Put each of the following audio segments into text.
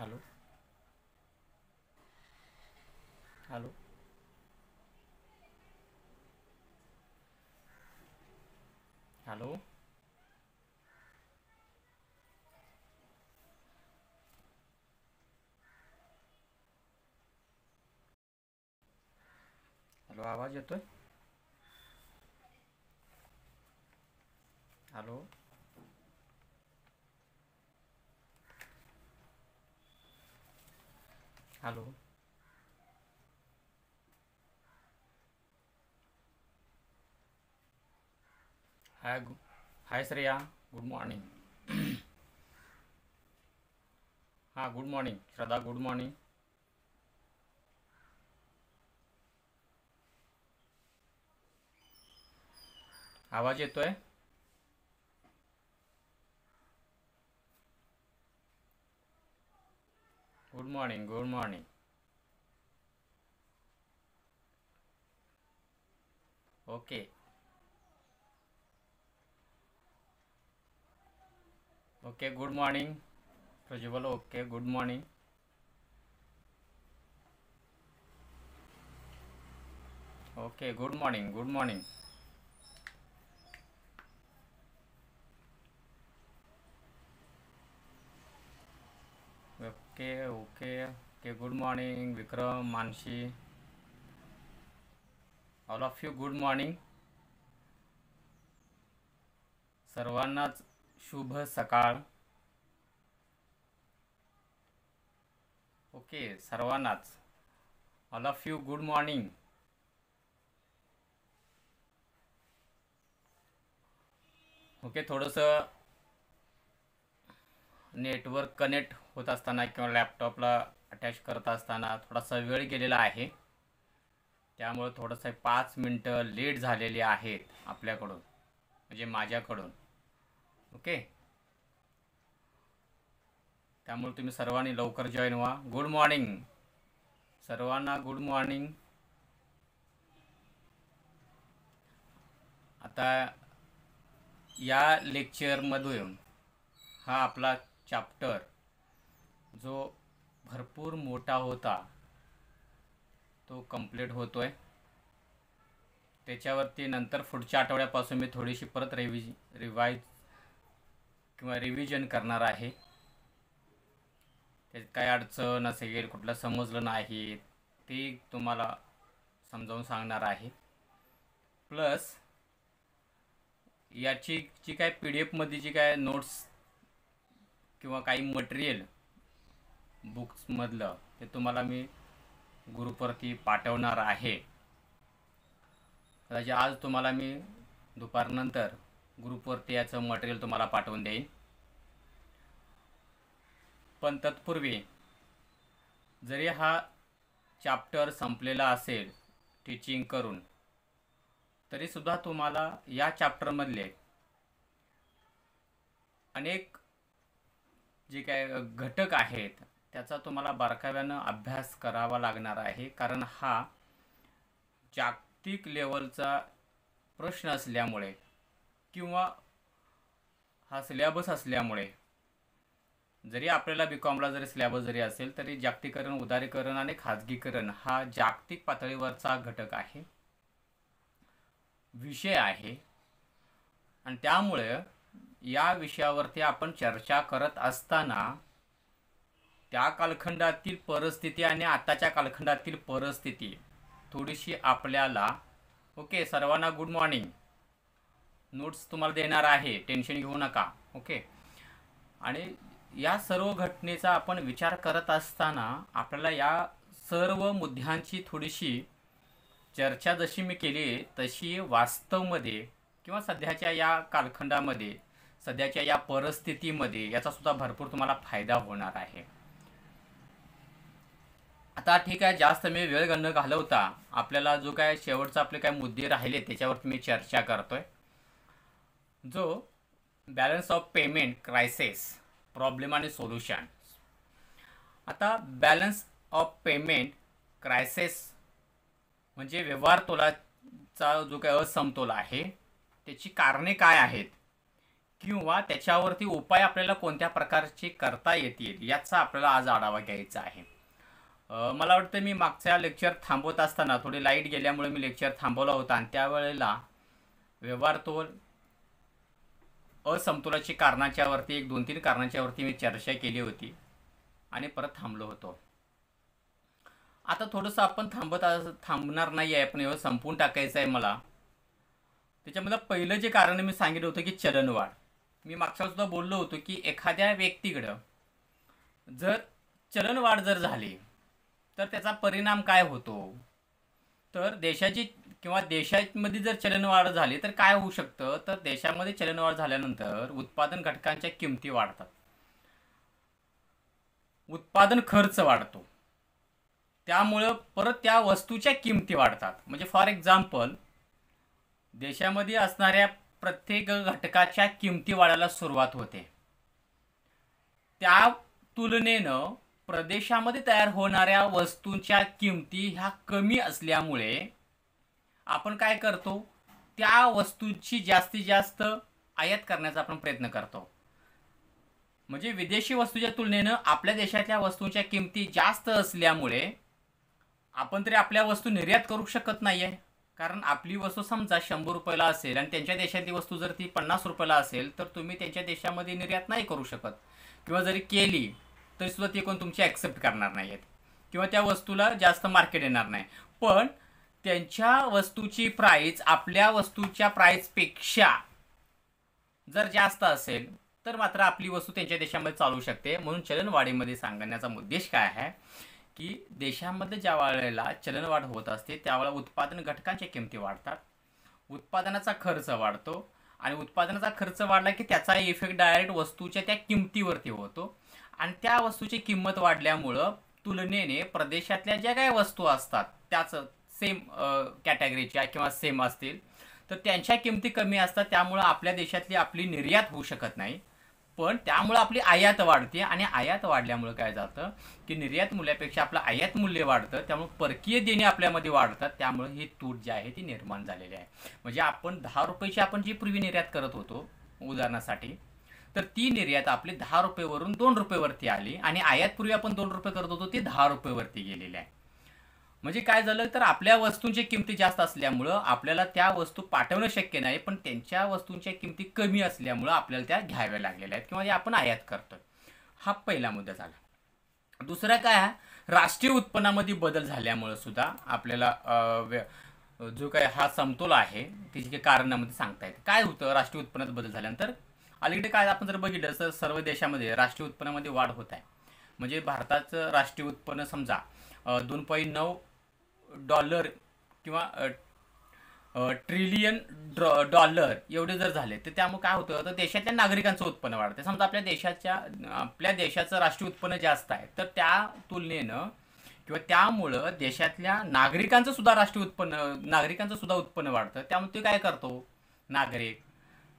¿Aló? ¿Aló? ¿Aló? ¿Aló, abajo yo estoy? ¿Aló? Hello hi गु hi Shreya good morning हां good morning Shraddha good morning आवाज येतोय morning, good morning. Okay. Okay, good morning. Prajwal, okay, good morning. Okay, good morning, good morning. Okay okay okay good morning Vikram Manshi all of you good morning सर्वांनाच शुभ सकाळ okay सर्वांनाच all of you good morning okay थोडंसं network connect होत असताना किंवा लॅपटॉपला attach करत असताना थोडासा वेळ गेलेला आहे त्यामुळं थोडंसं पाच मिनटं लेट झालेली आहेत आपल्याकडून म्हणजे माझ्याकडून ओके त्यामुळे तुम्ही सर्वांनी लवकर जॉईन व्हा गुड मॉर्निंग सर्वांना गुड मॉर्निंग आता या लेक्चरमधून हा आपला चॅप्टर जो भरपूर मोठा होता तो कम्प्लीट होतो आहे त्याच्यावरती नंतर पुढच्या आठवड्यापासून मी थोडीशी परत रिव्हिज रिवाईज किंवा रिव्हिजन करणार आहे त्यात काय अडचण असेल कुठलं समजलं नाही ते तुम्हाला समजावून सांगणार आहे प्लस याची जी काय पी डी एफमध्ये जी काय नोट्स किंवा काही मटेरियल बुक्समधलं ते तुम्हाला मी ग्रुपवरती पाठवणार आहे कदाचित आज तुम्हाला मी दुपारनंतर ग्रुपवरती याचं मटेरियल तुम्हाला पाठवून देईन पण तत्पूर्वी जरी हा चाप्टर संपलेला असेल टीचिंग करून तरीसुद्धा तुम्हाला या चॅप्टरमधले अनेक जे काय घटक आहेत त्याचा तुम्हाला बारकाव्यानं अभ्यास करावा लागणार आहे कारण हा जागतिक लेवलचा प्रश्न असल्यामुळे किंवा हा सिलेबस असल्यामुळे जरी आपल्याला बीकॉमला जरी सिलॅबस जरी असेल तरी जागतिकरण उदारीकरण आणि खाजगीकरण हा जागतिक पातळीवरचा घटक आहे विषय आहे आणि त्यामुळे या विषयावरती आपण चर्चा करत असताना त्या कालखंडातील परिस्थिती आणि आताच्या कालखंडातील परिस्थिती थोडीशी आपल्याला ओके सर्वांना गुड मॉर्निंग नोट्स तुम्हाला देणार आहे टेन्शन घेऊ नका ओके आणि या सर्व घटनेचा आपण विचार करत असताना आपल्याला या सर्व मुद्द्यांची थोडीशी चर्चा जशी मी केली तशी वास्तवमध्ये किंवा सध्याच्या या कालखंडामध्ये सध्याच्या या परिस्थितीमध्ये याचा सुद्धा भरपूर तुम्हाला फायदा होणार आहे आता ठीक आहे जास्त मी वेळ न घालवता आपल्याला जो काय शेवटचा आपले काय मुद्दे राहिले त्याच्यावरती मी चर्चा करतोय जो balance of payment crisis problem आणि सोल्युशन आता बॅलन्स ऑफ पेमेंट क्रायसिस म्हणजे व्यवहार तोलाचा जो काय असमतोल आहे त्याची कारणे काय आहेत किंवा त्याच्यावरती उपाय आपल्याला कोणत्या प्रकारचे करता येतील याचा आपल्याला आज आढावा घ्यायचा आहे मला वाटतं मी मागच्या लेक्चर थांबवत असताना थोडी लाईट गेल्यामुळे मी लेक्चर थांबवला होता आणि त्यावेळेला व्यवहार तोल असमतोलाची कारणाच्यावरती एक दोन तीन कारणाच्यावरती मी चर्चा केली होती आणि परत थांबलो होतो आता थोडंसं आपण थांबत थांबणार नाही आहे पण एवढं संपून टाकायचं आहे मला त्याच्यामध्ये पहिलं जे कारण मी सांगितलं होतं की चलनवाढ मी मागच्या सुद्धा बोललो होतो की एखाद्या व्यक्तीकडं जर चलनवाढ जर झाली तर त्याचा परिणाम काय होतो तर देशाची किंवा देशामध्ये जर चलनवाढ झाली तर काय होऊ शकतं तर देशामध्ये चलनवाढ झाल्यानंतर उत्पादन घटकांच्या किमती वाढतात उत्पादन खर्च वाढतो त्यामुळं परत त्या वस्तूच्या किमती वाढतात म्हणजे फॉर एक्झाम्पल देशामध्ये असणाऱ्या प्रत्येक घटकाच्या किमती वाढायला सुरुवात होते त्या तुलनेनं प्रदेशामध्ये तयार होणाऱ्या वस्तूंच्या किमती ह्या कमी असल्यामुळे आपण काय करतो त्या वस्तूंची जास्तीत जास्त आयात करण्याचा आपण प्रयत्न करतो म्हणजे विदेशी वस्तूच्या तुलनेनं आपल्या देशातल्या वस्तूंच्या किमती जास्त असल्यामुळे आपण तरी आपल्या वस्तू निर्यात करू शकत नाही आहे कारण आपली वस्तू समजा शंभर रुपयाला असेल आणि त्यांच्या देशातली वस्तू जर ती पन्नास रुपयाला असेल तर तुम्ही त्यांच्या देशामध्ये निर्यात नाही करू शकत किंवा जरी केली तरी सुद्धा ती कोण तुमची ॲक्सेप्ट करणार नाही आहेत किंवा त्या वस्तूला जास्त मार्केट येणार नाही पण त्यांच्या वस्तूची प्राईस आपल्या वस्तूच्या प्राईजपेक्षा जर जास्त असेल तर मात्र आपली वस्तू त्यांच्या देशामध्ये चालू शकते म्हणून चलनवाढीमध्ये सांगण्याचा उद्देश काय आहे की देशामध्ये ज्या वेळेला चलनवाढ होत असते त्यावेळेला उत्पादन घटकांच्या किमती वाढतात उत्पादनाचा खर्च वाढतो आणि उत्पादनाचा खर्च वाढला की त्याचा इफेक्ट डायरेक्ट वस्तूच्या त्या किमतीवरती होतो आणि त्या वस्तूची किंमत वाढल्यामुळं तुलनेने प्रदेशातल्या ज्या काही वस्तू असतात त्याच सेम कॅटेगरीच्या किंवा सेम असतील तर त्यांच्या किमती कमी असतात त्यामुळं आपल्या देशातली आपली निर्यात होऊ शकत नाही पण त्यामुळं आपली आयात वाढते आणि आयात वाढल्यामुळं काय जातं की निर्यात मूल्यापेक्षा आपलं आयात मूल्य वाढतं त्यामुळे परकीय देणे आपल्यामध्ये वाढतात त्यामुळे ही तूट जी आहे ती निर्माण झालेली आहे म्हणजे आपण दहा रुपयाची आपण जी पूर्वी निर्यात करत होतो उदाहरणासाठी तर ती निर्यात आपली दहा रुपयेवरून दोन रुपयेवरती आली आणि आयात पूर्वी आपण दोन रुपये करत होतो ती दहा रुपयेवरती गेलेली आहे म्हणजे काय झालं तर आपल्या वस्तूंची किमती जास्त असल्यामुळं आपल्याला त्या वस्तू पाठवणं शक्य नाही पण त्यांच्या वस्तूंच्या किमती कमी असल्यामुळं आपल्याला त्या घ्याव्या लागलेल्या आहेत किंवा आपण आयात करतोय हा पहिला मुद्दा झाला दुसरा काय राष्ट्रीय उत्पन्नामध्ये बदल झाल्यामुळं सुद्धा आपल्याला जो काय हा समतोल आहे त्याची काही कारणामध्ये सांगता येते काय होतं राष्ट्रीय उत्पन्नात बदल झाल्यानंतर अलीकडे काय आपण जर बघितलं तर सर्व देशामध्ये राष्ट्रीय उत्पन्नामध्ये वाढ होत आहे म्हणजे भारताचं राष्ट्रीय उत्पन्न समजा दोन पॉईंट नऊ डॉलर किंवा ट्रिलियन ड्रॉ डॉलर एवढे जर झाले तर त्यामुळे काय होतं तर देशातल्या नागरिकांचं उत्पन्न वाढतं समजा आपल्या देशाच्या आपल्या देशाचं राष्ट्रीय उत्पन्न जास्त आहे तर त्या तुलनेनं किंवा त्यामुळं देशातल्या नागरिकांचं सुद्धा राष्ट्रीय उत्पन्न नागरिकांचं सुद्धा उत्पन्न वाढतं त्यामुळे ते काय करतो नागरिक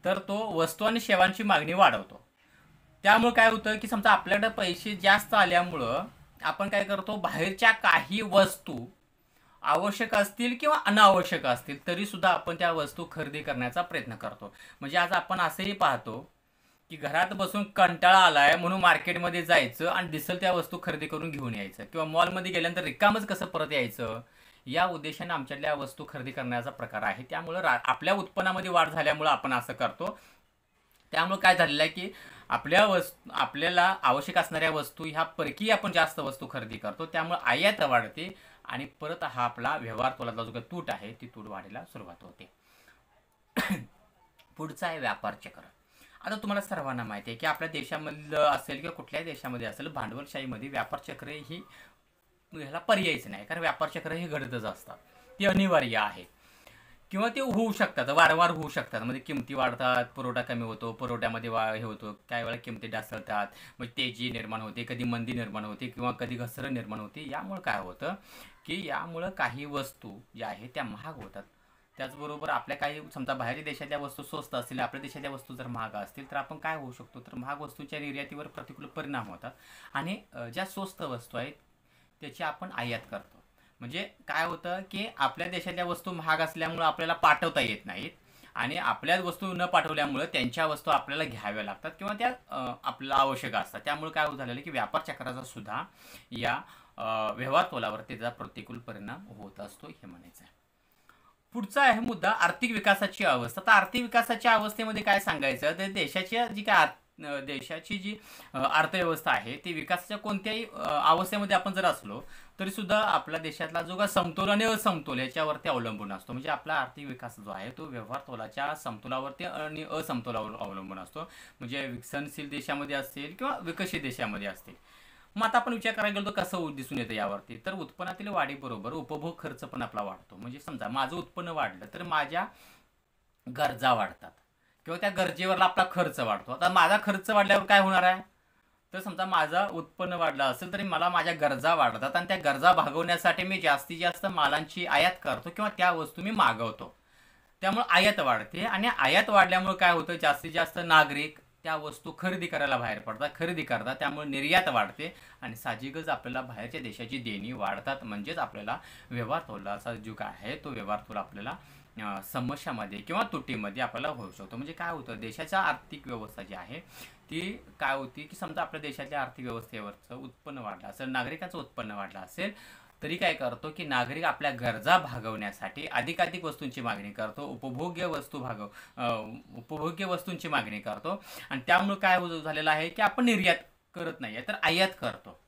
तर तो वस्तू आणि सेवांची मागणी वाढवतो त्यामुळं काय होतं की समजा आपल्याकडे पैसे जास्त आल्यामुळं आपण काय करतो बाहेरच्या काही वस्तू आवश्यक असतील किंवा अनावश्यक असतील तरी सुद्धा आपण त्या वस्तू खरेदी करण्याचा प्रयत्न करतो म्हणजे आज आपण असंही पाहतो की घरात बसून कंटाळा आलाय म्हणून मार्केटमध्ये जायचं आणि दिसेल त्या वस्तू खरेदी करून घेऊन यायचं किंवा मॉलमध्ये गेल्यानंतर रिकामच कसं परत यायचं या उद्देशाने आमच्यातल्या वस्तू खरेदी करण्याचा प्रकार आहे त्यामुळं रा आपल्या उत्पन्नामध्ये वाढ झाल्यामुळं आपण असं करतो त्यामुळं काय झालेलं आहे की आपल्या वस्तू आपल्याला आवश्यक असणाऱ्या वस्तू ह्या परकी आपण जास्त वस्तू खरेदी करतो त्यामुळे आयात वाढते आणि परत हा आपला व्यवहार तोलाचा जो काही तूट आहे ती तूट वाढीला सुरुवात होते पुढचा आहे व्यापार चक्र आता तुम्हाला सर्वांना माहिती आहे की आपल्या देशामधलं असेल किंवा कुठल्याही देशामध्ये असेल भांडवलशाहीमध्ये व्यापार चक्र ही ह्याला पर्यायच नाही कारण व्यापार चक्र हे घडतच असतात ते अनिवार्य आहे किंवा ते होऊ शकतात वारंवार होऊ शकतात म्हणजे किमती वाढतात पुरवठा कमी होतो पुरवठ्यामध्ये वा हे होतो काही वेळा किमती ढासळतात मग तेजी निर्माण होते कधी मंदी निर्माण होते किंवा कधी घसरण निर्माण होते यामुळं काय होतं की यामुळं काही वस्तू ज्या आहेत त्या महाग होतात त्याचबरोबर आपल्या काही समजा बाहेरच्या देशातल्या वस्तू स्वस्त असतील आपल्या देशातल्या वस्तू जर महाग असतील तर आपण काय होऊ शकतो तर महाग वस्तूच्या निर्यातीवर प्रतिकूल परिणाम होतात आणि ज्या स्वस्त वस्तू आहेत त्याची आपण आयात करतो म्हणजे काय होतं की आपल्या देशातल्या वस्तू महाग असल्यामुळं आपल्याला पाठवता येत नाहीत आणि आपल्याच वस्तू न पाठवल्यामुळं त्यांच्या वस्तू आपल्याला घ्याव्या लागतात किंवा त्या आपल्याला आवश्यक असतात त्यामुळे काय झालेलं की व्यापार चक्राचा सुद्धा या व्यवहार तोलावर त्याचा प्रतिकूल परिणाम होत असतो हे म्हणायचं आहे पुढचा आहे मुद्दा आर्थिक विकासाची अवस्था तर आर्थिक विकासाच्या अवस्थेमध्ये काय सांगायचं तर देशाच्या जी काय देशाची जी अर्थव्यवस्था आहे ती विकासाच्या कोणत्याही अवस्थेमध्ये आपण जर असलो तरी सुद्धा आपल्या देशातला जो का समतोल आणि असमतोल याच्यावरती अवलंबून असतो म्हणजे आपला आर्थिक विकास जो आहे तो व्यवहार तोलाच्या समतोलावरती आणि असमतोलावर अवलंबून असतो म्हणजे विकसनशील देशामध्ये असतील किंवा विकसित देशामध्ये असतील मग आता आपण विचार करायला गेलो तर कसं दिसून येतं यावरती तर उत्पन्नातील वाढीबरोबर उपभोग खर्च पण आपला वाढतो म्हणजे समजा माझं उत्पन्न वाढलं तर माझ्या गरजा वाढतात किंवा त्या गरजेवरला आपला खर्च वाढतो आता माझा खर्च वाढल्यावर काय होणार आहे तर समजा माझं उत्पन्न वाढलं असेल तरी मला माझ्या गरजा वाढतात आणि त्या गरजा भागवण्यासाठी मी जास्तीत जास्त मालांची आयात करतो किंवा त्या वस्तू मी मागवतो त्यामुळे आयात वाढते आणि आयात वाढल्यामुळे काय होतं जास्तीत जास्त नागरिक त्या वस्तू खरेदी करायला बाहेर पडतात खरेदी करतात त्यामुळे निर्यात वाढते आणि साहजिकच आपल्याला बाहेरच्या देशाची देणी वाढतात म्हणजेच आपल्याला व्यवहार तोलाचा जो काय आहे तो व्यवहार तोला आपल्याला समस्यामध्ये किंवा तुटीमध्ये आपल्याला होऊ शकतो म्हणजे काय होतं देशाच्या आर्थिक व्यवस्था जी आहे ती काय होती की समजा आपल्या देशाच्या आर्थिक व्यवस्थेवरचं उत्पन्न वाढलं असेल नागरिकाचं उत्पन्न वाढलं असेल तरी काय करतो की नागरिक आपल्या गरजा भागवण्यासाठी अधिकाधिक वस्तूंची मागणी करतो उपभोग्य वस्तू भागव उपभोग्य वस्तूंची मागणी करतो आणि त्यामुळे काय झालेलं आहे की आपण निर्यात करत नाही आहे तर आयात करतो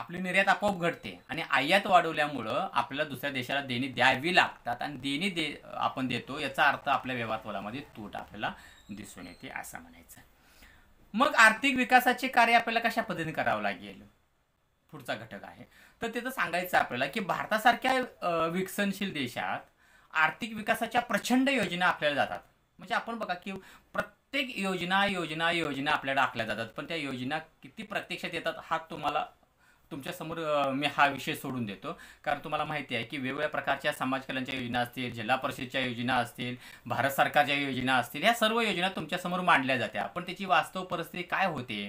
आपली निर्यात आपोआप घडते आणि आयात वाढवल्यामुळं आपल्याला दुसऱ्या देशाला देणी द्यावी लागतात आणि देणी दे आपण देतो याचा अर्थ आपल्या तोलामध्ये तूट आपल्याला दिसून येते असं म्हणायचं मग आर्थिक विकासाचे कार्य आपल्याला कशा पद्धतीने करावं लागेल पुढचा घटक आहे तर त्याचं सांगायचं आपल्याला की भारतासारख्या विकसनशील देशात आर्थिक विकासाच्या प्रचंड योजना आपल्याला जातात म्हणजे आपण बघा की प्रत्येक योजना योजना योजना आपल्याला आखल्या जातात पण त्या योजना किती प्रत्यक्षात येतात हा तुम्हाला तुमच्यासमोर मी हा विषय सोडून देतो कारण तुम्हाला माहिती आहे की वेगवेगळ्या प्रकारच्या समाज कल्याणच्या योजना असतील जिल्हा परिषदच्या योजना असतील भारत सरकारच्या योजना असतील या सर्व योजना तुमच्यासमोर मांडल्या जात्या पण त्याची वास्तव परिस्थिती काय होते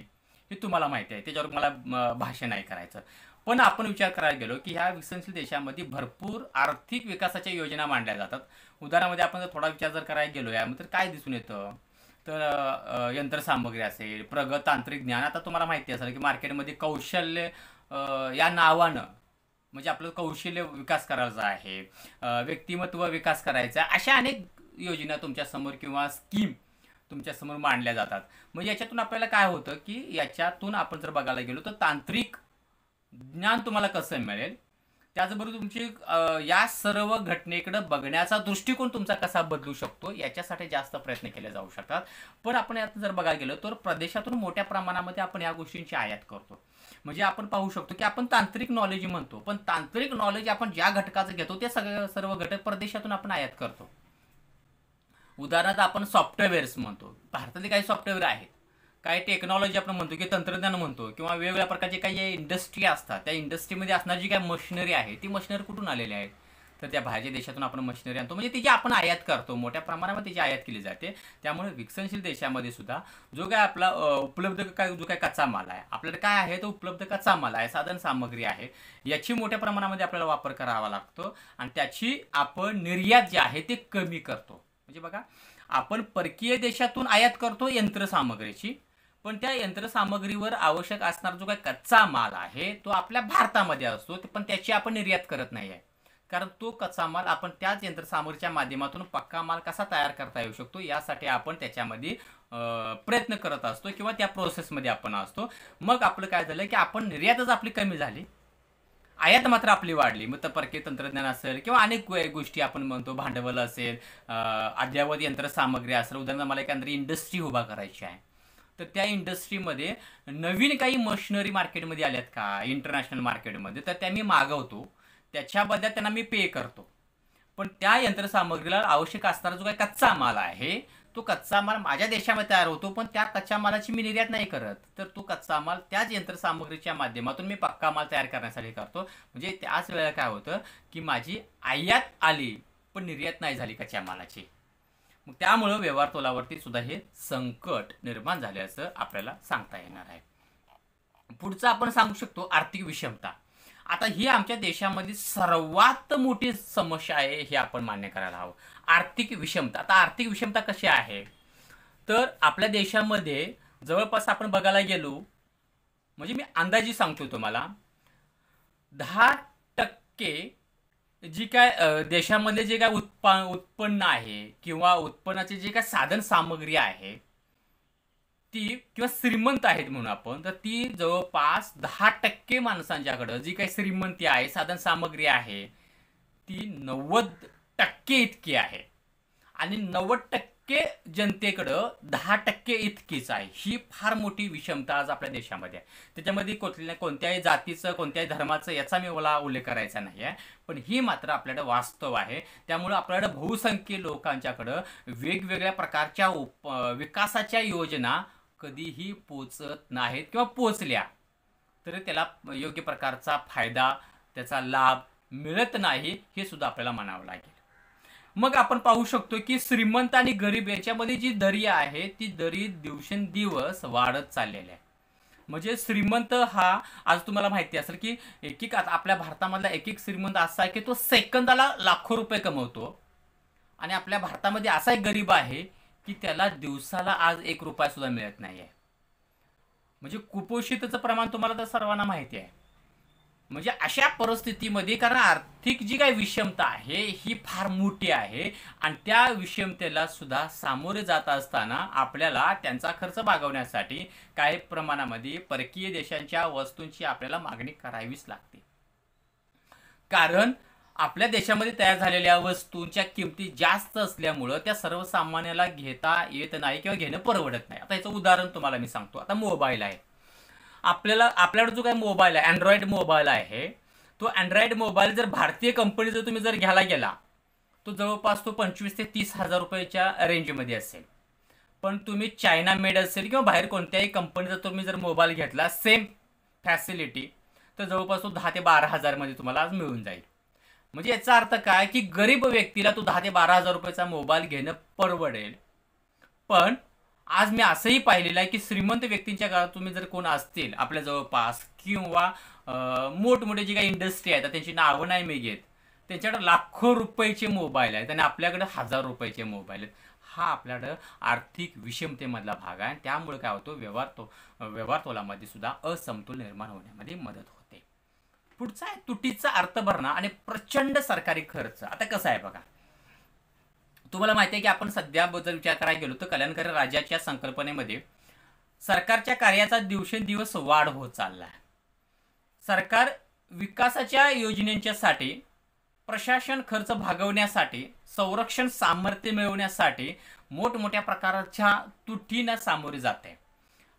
हे तुम्हाला माहिती आहे त्याच्यावर मला भाष्य नाही करायचं पण आपण विचार करायला गेलो की ह्या विकसनशील देशामध्ये भरपूर आर्थिक विकासाच्या योजना मांडल्या जातात उदाहरणामध्ये आपण जर थोडा विचार जर करायला गेलो तर काय दिसून येतं तर यंत्रसामग्री असेल प्रगत तांत्रिक ज्ञान आता तुम्हाला माहिती असेल की मार्केटमध्ये कौशल्य या नावानं म्हणजे आपलं कौशल्य विकास करायचा आहे व्यक्तिमत्व विकास करायचा अशा अनेक योजना तुमच्यासमोर किंवा स्कीम तुमच्यासमोर मांडल्या जातात म्हणजे याच्यातून आपल्याला काय होतं की याच्यातून आपण जर बघायला गेलो तर तांत्रिक ज्ञान तुम्हाला कसं मिळेल त्याचबरोबर तुमची या सर्व घटनेकडं बघण्याचा दृष्टिकोन तुमचा कसा बदलू शकतो याच्यासाठी जास्त प्रयत्न केले जाऊ शकतात पण आपण यात जर बघायला गेलो तर प्रदेशातून मोठ्या प्रमाणामध्ये आपण या गोष्टींची आयात करतो म्हणजे आपण पाहू शकतो की आपण तांत्रिक नॉलेज म्हणतो पण तांत्रिक नॉलेज आपण ज्या घटकाचं घेतो त्या सगळ्या सर्व घटक परदेशातून आपण आयात करतो उदाहरणार्थ आपण सॉफ्टवेअर्स म्हणतो भारतातले काही सॉफ्टवेअर आहेत काही टेक्नॉलॉजी आपण म्हणतो किंवा तंत्रज्ञान म्हणतो किंवा वेगवेगळ्या प्रकारचे काही इंडस्ट्री असतात त्या इंडस्ट्रीमध्ये असणारी जी काही मशिनरी आहे ती मशिनरी कुठून आलेली आहे तर त्या बाहेरच्या देशातून आपण मशिनरी आणतो म्हणजे तिची आपण आयात करतो मोठ्या प्रमाणामध्ये तिची आयात केली जाते त्यामुळे विकसनशील देशामध्ये सुद्धा जो काय आपला उपलब्ध काय जो काय कच्चा माल आहे आपल्याला काय आहे तो उपलब्ध कच्चा माल आहे साधन सामग्री आहे याची मोठ्या प्रमाणामध्ये आपल्याला वापर करावा लागतो आणि त्याची आपण निर्यात जी आहे ते कमी करतो म्हणजे बघा आपण परकीय देशातून आयात करतो यंत्रसामग्रीची पण त्या यंत्रसामग्रीवर आवश्यक असणारा जो काय कच्चा माल आहे तो आपल्या भारतामध्ये असतो पण त्याची आपण निर्यात करत नाही आहे कारण तो कच्चा माल आपण त्याच यंत्रसामग्रीच्या माध्यमातून पक्का माल कसा तयार करता येऊ शकतो यासाठी आपण त्याच्यामध्ये प्रयत्न करत असतो किंवा त्या प्रोसेसमध्ये आपण असतो मग आपलं काय झालं की आपण निर्यातच आपली कमी झाली आयात मात्र आपली वाढली मग परकीय तंत्रज्ञान असेल किंवा अनेक गोष्टी आपण म्हणतो भांडवल असेल अद्यावत यंत्रसामग्री असेल उदाहरणार्थ मला एखाद्या इंडस्ट्री उभा करायची आहे तर त्या इंडस्ट्रीमध्ये नवीन काही मशिनरी मार्केटमध्ये आल्यात का इंटरनॅशनल मार्केटमध्ये तर त्या मी मागवतो त्याच्या बदल्यात त्यांना मी पे करतो पण त्या यंत्रसामग्रीला आवश्यक असणारा जो काही कच्चा माल आहे तो कच्चा माल माझ्या देशामध्ये तयार होतो पण त्या कच्च्या मालाची मी निर्यात नाही करत तर तो कच्चा माल त्याच यंत्रसामग्रीच्या माध्यमातून मी पक्का माल तयार करण्यासाठी करतो म्हणजे त्याच वेळेला काय होतं की माझी आयात आली पण निर्यात नाही झाली कच्च्या मालाची मग त्यामुळं व्यवहार तोलावरती सुद्धा हे संकट निर्माण झाल्याचं आपल्याला सांगता येणार आहे पुढचं आपण सांगू शकतो आर्थिक विषमता आता ही आमच्या देशामध्ये सर्वात मोठी समस्या आहे हे आपण मान्य करायला हवं आर्थिक विषमता आता आर्थिक विषमता कशी आहे तर आपल्या देशामध्ये जवळपास आपण बघायला गेलो म्हणजे मी अंदाजी सांगतो तुम्हाला दहा टक्के जी काय देशामध्ये जे काय उत्पा उत्पन्न आहे किंवा उत्पन्नाचे जे काय साधन सामग्री आहे ती किंवा श्रीमंत आहेत म्हणून आपण तर ती जवळपास दहा टक्के माणसांच्याकडं जी काही श्रीमंती आहे साधन सामग्री आहे ती नव्वद टक्के इतकी आहे आणि नव्वद टक्के जनतेकडं दहा टक्के इतकीच आहे ही फार मोठी विषमता आज आपल्या देशामध्ये आहे त्याच्यामध्ये कुठल्या कोणत्याही जातीचं कोणत्याही धर्माचं याचा मी मला उल्लेख करायचा नाही आहे पण ही मात्र आपल्याकडं वास्तव आहे त्यामुळं आपल्याकडं बहुसंख्य लोकांच्याकडं वेगवेगळ्या प्रकारच्या उप विकासाच्या योजना कधीही पोचत नाहीत किंवा पोचल्या तरी त्याला योग्य प्रकारचा फायदा त्याचा लाभ मिळत नाही हे सुद्धा आपल्याला म्हणावं लागेल मग आपण पाहू शकतो की श्रीमंत आणि गरीब याच्यामध्ये जी दरी आहे ती दरी दिवसेंदिवस वाढत चाललेली आहे म्हणजे श्रीमंत हा आज तुम्हाला माहिती असेल की एक एक आपल्या भारतामधला एक एक श्रीमंत असा आहे की तो सेकंदाला लाखो रुपये कमवतो आणि आपल्या भारतामध्ये असा एक गरीब आहे की त्याला दिवसाला आज एक रुपया सुद्धा मिळत नाही आहे म्हणजे कुपोषितचं प्रमाण तुम्हाला तर सर्वांना माहिती आहे म्हणजे अशा परिस्थितीमध्ये कारण आर्थिक जी काही विषमता आहे ही फार मोठी आहे आणि त्या विषमतेला सुद्धा सामोरे जात असताना आपल्याला त्यांचा खर्च भागवण्यासाठी काही प्रमाणामध्ये परकीय देशांच्या वस्तूंची आपल्याला मागणी करावीच लागते कारण आपल्या देशामध्ये तयार झालेल्या वस्तूंच्या किमती जास्त असल्यामुळं त्या सर्वसामान्याला घेता येत नाही किंवा घेणं परवडत नाही आता याचं उदाहरण तुम्हाला मी सांगतो आता मोबाईल आहे आपल्याला आपल्याकडे जो काय मोबाईल आहे अँड्रॉइड मोबाईल आहे तो अँड्रॉइड मोबाईल जर भारतीय कंपनीचा तुम्ही जर घ्यायला गेला तो जवळपास तो पंचवीस ते तीस हजार रुपयाच्या रेंजमध्ये असेल पण तुम्ही चायना मेड असेल किंवा बाहेर कोणत्याही कंपनीचा तुम्ही जर मोबाईल घेतला सेम फॅसिलिटी तर जवळपास तो दहा ते बारा हजारमध्ये तुम्हाला आज मिळून जाईल म्हणजे याचा अर्थ काय की गरीब व्यक्तीला तो दहा ते बारा हजार रुपयाचा मोबाईल घेणं परवडेल पण आज मी असंही पाहिलेलं आहे की श्रीमंत व्यक्तींच्या घरात तुम्ही जर कोण असतील आपल्या जवळपास किंवा मोठमोठे जे काही इंडस्ट्री आहेत त्यांची नावं नाही मी घेत त्यांच्याकडे लाखो रुपयाचे मोबाईल आहेत आणि आपल्याकडे हजार रुपयाचे मोबाईल आहेत हा आपल्याकडं आर्थिक विषमतेमधला भाग आहे त्यामुळे काय होतो व्यवहार तो व्यवहार तोलामध्ये सुद्धा असमतोल निर्माण होण्यामध्ये मदत होते पुढचा आहे तुटीचा भरणा आणि प्रचंड सरकारी खर्च आता कसा आहे बघा तुम्हाला माहिती आहे की आपण सध्याबद्दल विचार करायला गेलो तर कल्याणकारी राज्याच्या संकल्पनेमध्ये सरकारच्या कार्याचा दिवसेंदिवस वाढ होत चालला आहे सरकार विकासाच्या योजनेच्यासाठी प्रशासन खर्च भागवण्यासाठी संरक्षण सामर्थ्य मिळवण्यासाठी मोठमोठ्या प्रकारच्या तुटीना सामोरे जाते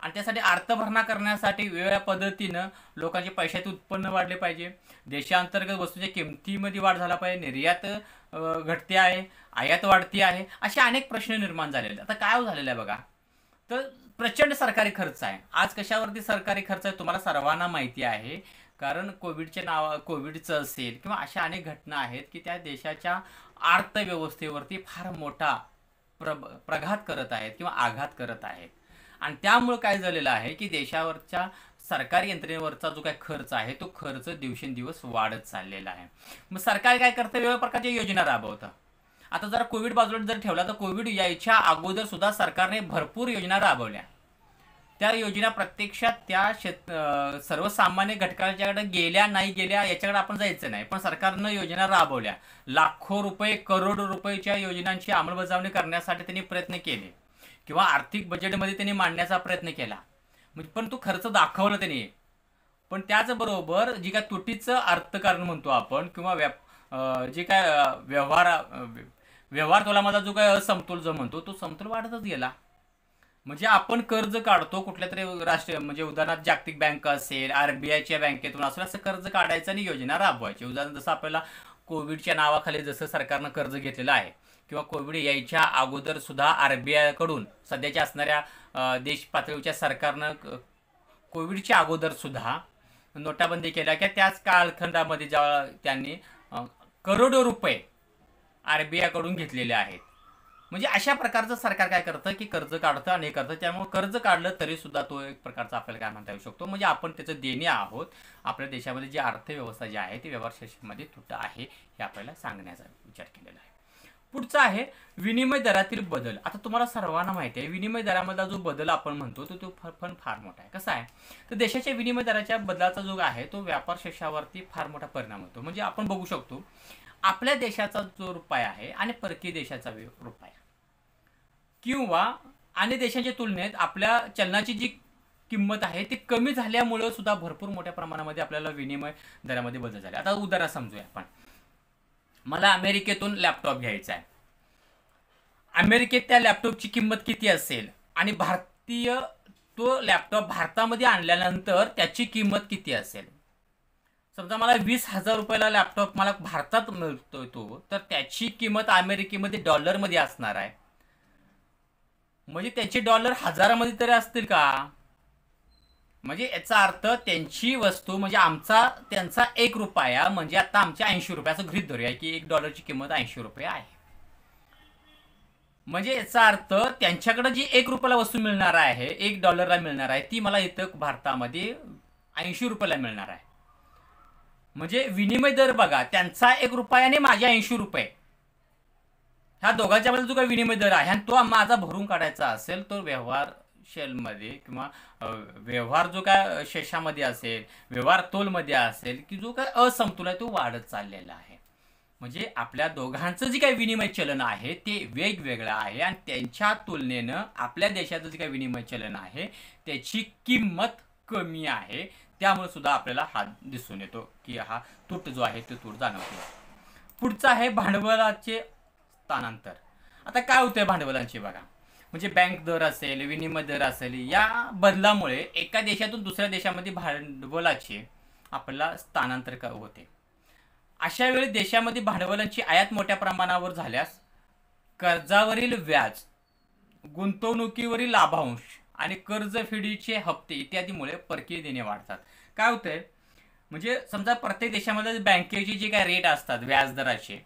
आणि त्यासाठी अर्थभरणा करण्यासाठी वेगळ्या पद्धतीनं लोकांचे पैशाचे उत्पन्न वाढले पाहिजे देशांतर्गत वस्तूच्या किमतीमध्ये वाढ झाला पाहिजे निर्यात घटते आहे आयात वाढती आहे असे अनेक प्रश्न निर्माण झालेले आता काय झालेलं आहे बघा तर प्रचंड सरकारी खर्च आहे आज कशावरती सरकारी खर्च आहे तुम्हाला सर्वांना माहिती आहे कारण कोविडच्या नावा कोविडचं असेल किंवा अशा अनेक घटना आहेत की त्या देशाच्या अर्थव्यवस्थेवरती फार मोठा प्र प्रघात करत आहेत किंवा आघात करत आहेत आणि त्यामुळं काय झालेलं आहे की देशावरच्या सरकारी यंत्रणेवरचा जो काय खर्च आहे तो खर्च दिवसेंदिवस वाढत चाललेला आहे मग सरकार काय करतं वेगवेगळ्या प्रकारच्या योजना राबवतं आता जर कोविड बाजूला जर ठेवला तर कोविड यायच्या अगोदर सुद्धा सरकारने भरपूर योजना राबवल्या त्या योजना प्रत्यक्षात त्या शेत सर्वसामान्य घटकांच्याकडे गेल्या नाही गेल्या याच्याकडे आपण जायचं नाही पण सरकारनं योजना राबवल्या लाखो रुपये करोड रुपयेच्या योजनांची अंमलबजावणी करण्यासाठी त्यांनी प्रयत्न केले किंवा आर्थिक बजेटमध्ये त्यांनी मांडण्याचा प्रयत्न केला म्हणजे पण तो खर्च दाखवला त्यांनी पण त्याचबरोबर जी काय तुटीचं अर्थकारण म्हणतो आपण किंवा व्या जे काय व्यवहार व्यवहार माझा जो काय असमतोल जो म्हणतो तो समतोल वाढतच गेला म्हणजे आपण कर्ज काढतो कुठल्या तरी राष्ट्रीय म्हणजे उदाहरणार्थ जागतिक बँक असेल आरबीआयच्या बँकेतून असेल असं कर्ज काढायचं आणि योजना राबवायची उदाहरण जसं आपल्याला कोविडच्या नावाखाली जसं सरकारनं कर्ज घेतलेलं आहे किंवा कोविड यायच्या अगोदर सुद्धा आर बी आयकडून सध्याच्या असणाऱ्या देश पातळीच्या सरकारनं कोविडच्या अगोदर सुद्धा नोटाबंदी केल्या किंवा त्याच कालखंडामध्ये ज्या त्यांनी करोडो रुपये आर बी आयकडून घेतलेले आहेत म्हणजे अशा प्रकारचं सरकार काय करतं की कर्ज काढतं आणि हे करतं त्यामुळे कर्ज काढलं तरी सुद्धा तो एक प्रकारचा आपल्याला काय म्हणता येऊ शकतो म्हणजे आपण त्याचं देणे आहोत आपल्या देशामध्ये जी अर्थव्यवस्था जी आहे ती व्यवहार शैक्षणमध्ये तुट आहे हे आपल्याला सांगण्याचा विचार केलेला आहे पुढचा आहे विनिमय दरातील बदल आता तुम्हाला सर्वांना माहिती आहे विनिमय दरामधला जो बदल आपण म्हणतो तो तो पण फार मोठा आहे कसा आहे तर देशाच्या विनिमय दराच्या बदलाचा जो आहे तो व्यापार शेषावरती फार मोठा परिणाम होतो म्हणजे आपण बघू शकतो आपल्या देशाचा जो रुपया आहे आणि परकीय देशाचा रुपया किंवा अन्य देशांच्या तुलनेत आपल्या चलनाची जी किंमत आहे ती कमी झाल्यामुळं सुद्धा भरपूर मोठ्या प्रमाणामध्ये आपल्याला विनिमय दरामध्ये बदल झाले आता उदाहरण समजूया आपण मला अमेरिकेतून लॅपटॉप घ्यायचा आहे अमेरिकेत त्या लॅपटॉपची किंमत किती असेल आणि भारतीय तो लॅपटॉप भारतामध्ये आणल्यानंतर त्याची किंमत किती असेल समजा मला वीस हजार रुपयाला लॅपटॉप मला भारतात मिळतोय तो तर त्याची किंमत अमेरिकेमध्ये डॉलरमध्ये असणार आहे म्हणजे त्याचे डॉलर हजारामध्ये तरी असतील का म्हणजे याचा अर्थ त्यांची वस्तू म्हणजे आमचा त्यांचा एक रुपया म्हणजे आता आमच्या ऐंशी रुपयाचं गृहित धरूया की एक डॉलरची किंमत ऐंशी रुपये आहे म्हणजे याचा अर्थ त्यांच्याकडे जी एक रुपयाला वस्तू मिळणार आहे एक डॉलरला मिळणार आहे ती मला इथं भारतामध्ये ऐंशी रुपयाला मिळणार आहे म्हणजे विनिमय दर बघा त्यांचा एक आणि माझे ऐंशी रुपये ह्या दोघांच्या मध्ये जो काही विनिमय दर आहे आणि तो माझा भरून काढायचा असेल तो व्यवहार शेलमध्ये किंवा व्यवहार जो काय शेषामध्ये असेल व्यवहार तोलमध्ये असेल की जो काय असमतोल आहे तो वाढत चाललेला आहे म्हणजे आपल्या दोघांचं जे काही विनिमय चलन आहे ते वेगवेगळं आहे आणि त्यांच्या तुलनेनं आपल्या देशाचं जे काही विनिमय चलन आहे त्याची किंमत कमी आहे त्यामुळे सुद्धा आपल्याला हा दिसून येतो की हा तूट जो आहे तो तूट जाणवतो पुढचं आहे भांडवलाचे स्थानांतर आता काय होतंय भांडवलांचे बघा म्हणजे बँक दर असेल विनिमय दर असेल या बदलामुळे एका देशातून दुसऱ्या देशामध्ये भांडवलाचे आपल्याला स्थानांतर होते अशा वेळी देशामध्ये भांडवलाची आयात मोठ्या प्रमाणावर झाल्यास कर्जावरील व्याज गुंतवणुकीवरील लाभांश आणि कर्जफेडीचे हप्ते इत्यादीमुळे परकीय देणे वाढतात काय होतंय म्हणजे समजा प्रत्येक देशामध्ये बँकेचे जे काय रेट असतात व्याजदराचे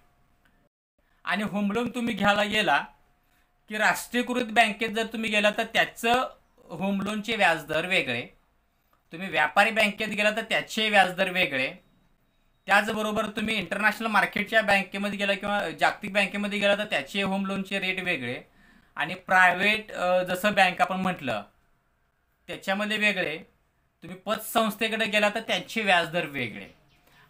आणि होम लोन तुम्ही घ्यायला गेला की राष्ट्रीयकृत बँकेत जर तुम्ही गेला तर त्याचं होम लोनचे व्याजदर वेगळे तुम्ही व्यापारी बँकेत गेला तर त्याचे व्याजदर वेगळे त्याचबरोबर तुम्ही इंटरनॅशनल मार्केटच्या बँकेमध्ये गेला किंवा जागतिक बँकेमध्ये गेला तर त्याचे होम लोनचे रेट वेगळे आणि प्रायव्हेट जसं बँक आपण म्हटलं त्याच्यामध्ये वेगळे तुम्ही पतसंस्थेकडे गेला तर त्यांचे व्याजदर वेगळे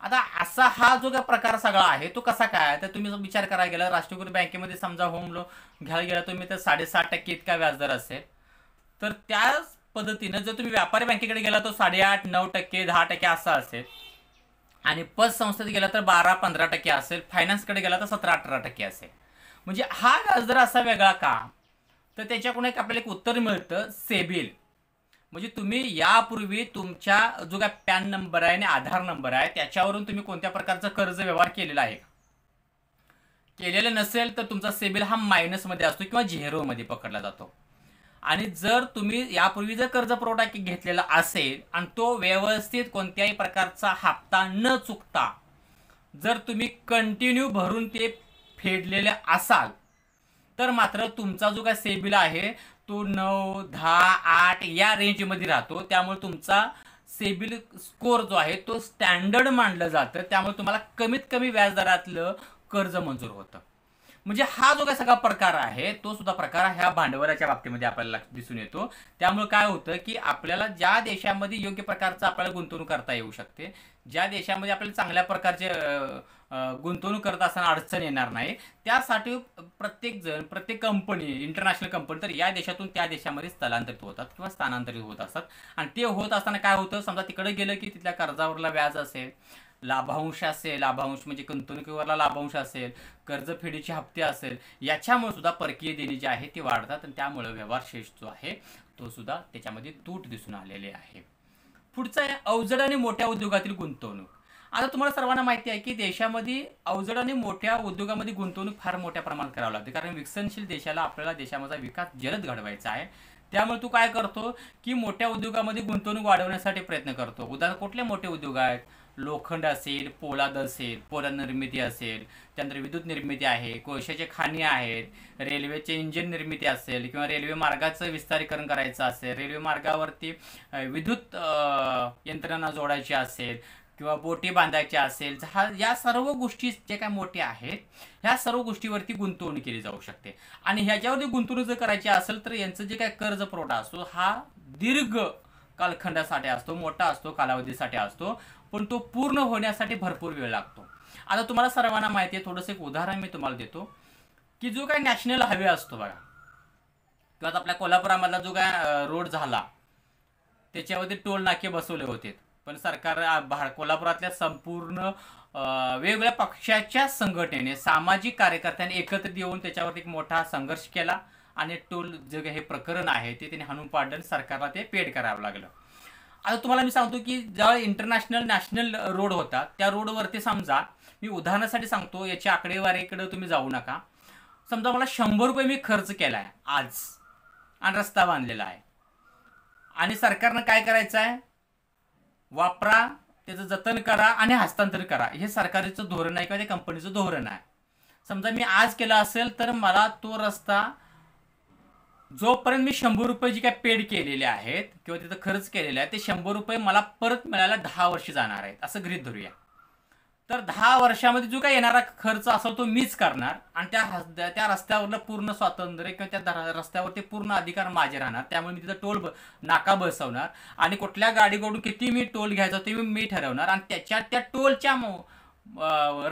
आता असा हा जो काय प्रकार सगळा आहे तो कसा काय तर तुम्ही विचार करायला गेला राष्ट्रीयकृत बँकेमध्ये समजा होम लोन घ्यायला गेला तुम्ही तर साडेसात टक्के इतका व्याजदर असेल तर त्याच पद्धतीनं जर तुम्ही व्यापारी बँकेकडे गेला तर साडेआठ नऊ टक्के दहा टक्के असा असेल आणि संस्थेत गेला तर बारा पंधरा टक्के असेल फायनान्सकडे गेला तर सतरा अठरा टक्के असेल म्हणजे हा व्याजदर असा वेगळा का तर त्याच्याकडून एक आपल्याला एक उत्तर मिळतं सेबिल म्हणजे तुम्ही यापूर्वी तुमच्या जो काय पॅन नंबर आहे आणि आधार नंबर आहे त्याच्यावरून तुम्ही कोणत्या प्रकारचा कर्ज व्यवहार केलेला आहे केलेलं नसेल तर तुमचा सेबिल हा मायनसमध्ये असतो किंवा मध्ये पकडला जातो आणि जर तुम्ही यापूर्वी जर कर्ज पुरवठा घेतलेला असेल आणि तो व्यवस्थित कोणत्याही प्रकारचा हप्ता न चुकता जर तुम्ही कंटिन्यू भरून ते फेडलेले असाल तर मात्र तुमचा जो काय सेबिल आहे तो नऊ दहा आठ या रेंजमध्ये राहतो त्यामुळे तुमचा सेबिल स्कोर जो आहे तो स्टँडर्ड मानलं जातं त्यामुळे तुम्हाला कमीत कमी व्याजदरातलं कर्ज मंजूर होतं म्हणजे हा जो काही सगळा प्रकार आहे तो सुद्धा प्रकार ह्या भांडवलाच्या बाबतीमध्ये आपल्याला दिसून येतो त्यामुळे काय होतं की आपल्याला ज्या देशामध्ये योग्य प्रकारचं आपल्याला गुंतवणूक करता येऊ शकते ज्या देशामध्ये आपल्याला चांगल्या प्रकारचे गुंतवणूक करत असताना अडचण येणार नाही त्यासाठी प्रत्येक जण प्रत्येक कंपनी इंटरनॅशनल कंपनी तर या देशातून त्या देशामध्ये स्थलांतरित होतात किंवा स्थानांतरित होत असतात आणि ते होत असताना काय होतं समजा तिकडे गेलं की तिथल्या कर्जावरला व्याज असेल लाभांश असेल लाभांश म्हणजे गुंतवणुकीवरला लाभांश असेल कर्जफेडीचे हप्ते असेल याच्यामुळे सुद्धा परकीय देणी जी आहे ते वाढतात आणि त्यामुळे व्यवहार शेष जो आहे तो सुद्धा त्याच्यामध्ये तूट दिसून आलेले आहे पुढचं आहे अवजड आणि मोठ्या उद्योगातील गुंतवणूक आता तुम्हाला सर्वांना माहिती आहे की देशामध्ये अवजड आणि मोठ्या उद्योगामध्ये गुंतवणूक फार मोठ्या प्रमाणात करावी लागते कारण विकसनशील देशाला आपल्याला देशामध्ये विकास जलद घडवायचा आहे त्यामुळे तू काय करतो की मोठ्या उद्योगामध्ये गुंतवणूक वाढवण्यासाठी प्रयत्न करतो उदाहरण कुठले मोठे उद्योग आहेत लोखंड असेल पोलाद असेल पोलाद निर्मिती असेल त्यानंतर विद्युत निर्मिती आहे कोळशाचे खाणी आहेत रेल्वेचे इंजिन निर्मिती असेल किंवा रेल्वे मार्गाचं विस्तारीकरण करायचं असेल रेल्वे मार्गावरती विद्युत यंत्रणा जोडायची असेल किंवा बोटी बांधायची असेल हा या सर्व गोष्टी जे काय मोठ्या आहेत ह्या सर्व गोष्टीवरती गुंतवणूक केली जाऊ शकते आणि ह्याच्यावरती गुंतवणूक जर करायची असेल तर यांचं जे काय कर्ज पुरवठा असतो हा दीर्घ कालखंडासाठी असतो मोठा असतो कालावधीसाठी असतो पण तो पूर्ण होण्यासाठी भरपूर वेळ लागतो आता तुम्हाला सर्वांना माहिती आहे थोडंसं एक उदाहरण मी तुम्हाला देतो की जो काय नॅशनल हायवे असतो बघा किंवा आपल्या कोल्हापुरामधला जो काय रोड झाला त्याच्यावरती टोल नाके बसवले होते पण सरकार कोल्हापुरातल्या संपूर्ण वेगवेगळ्या पक्षाच्या संघटनेने सामाजिक कार्यकर्त्यांनी एकत्रित येऊन त्याच्यावरती एक मोठा संघर्ष केला आणि टोल जे हे प्रकरण आहे ते त्यांनी हाणून पाडन सरकारला ते पेड करावं लागलं आता तुम्हाला मी सांगतो की ज्या इंटरनॅशनल नॅशनल रोड होता त्या रोडवरती समजा मी उदाहरणासाठी सांगतो याची आकडेवारीकडे तुम्ही जाऊ नका समजा मला शंभर रुपये मी खर्च केला आहे आज आणि रस्ता बांधलेला आहे आणि सरकारनं काय करायचं आहे वापरा त्याचं जतन करा आणि हस्तांतर करा हे सरकारचं धोरण आहे किंवा त्या कंपनीचं धोरण आहे समजा मी आज केलं असेल तर मला तो रस्ता जोपर्यंत मी शंभर रुपये जी काय पेड केलेले आहेत किंवा तिथं खर्च केलेले आहे ते शंभर रुपये मला परत मिळायला दहा वर्ष जाणार आहेत असं गृहीत धरूया तर दहा वर्षामध्ये जो काही येणारा खर्च असेल तो मीच करणार आणि त्या त्या रस्त्यावरलं पूर्ण स्वातंत्र्य किंवा त्या रस्त्यावरती पूर्ण अधिकार माझे राहणार त्यामुळे मी तिथं टोल नाका बसवणार आणि कुठल्या गाडीकडून किती मी टोल घ्यायचा ते मी ठरवणार आणि त्याच्या त्या टोलच्या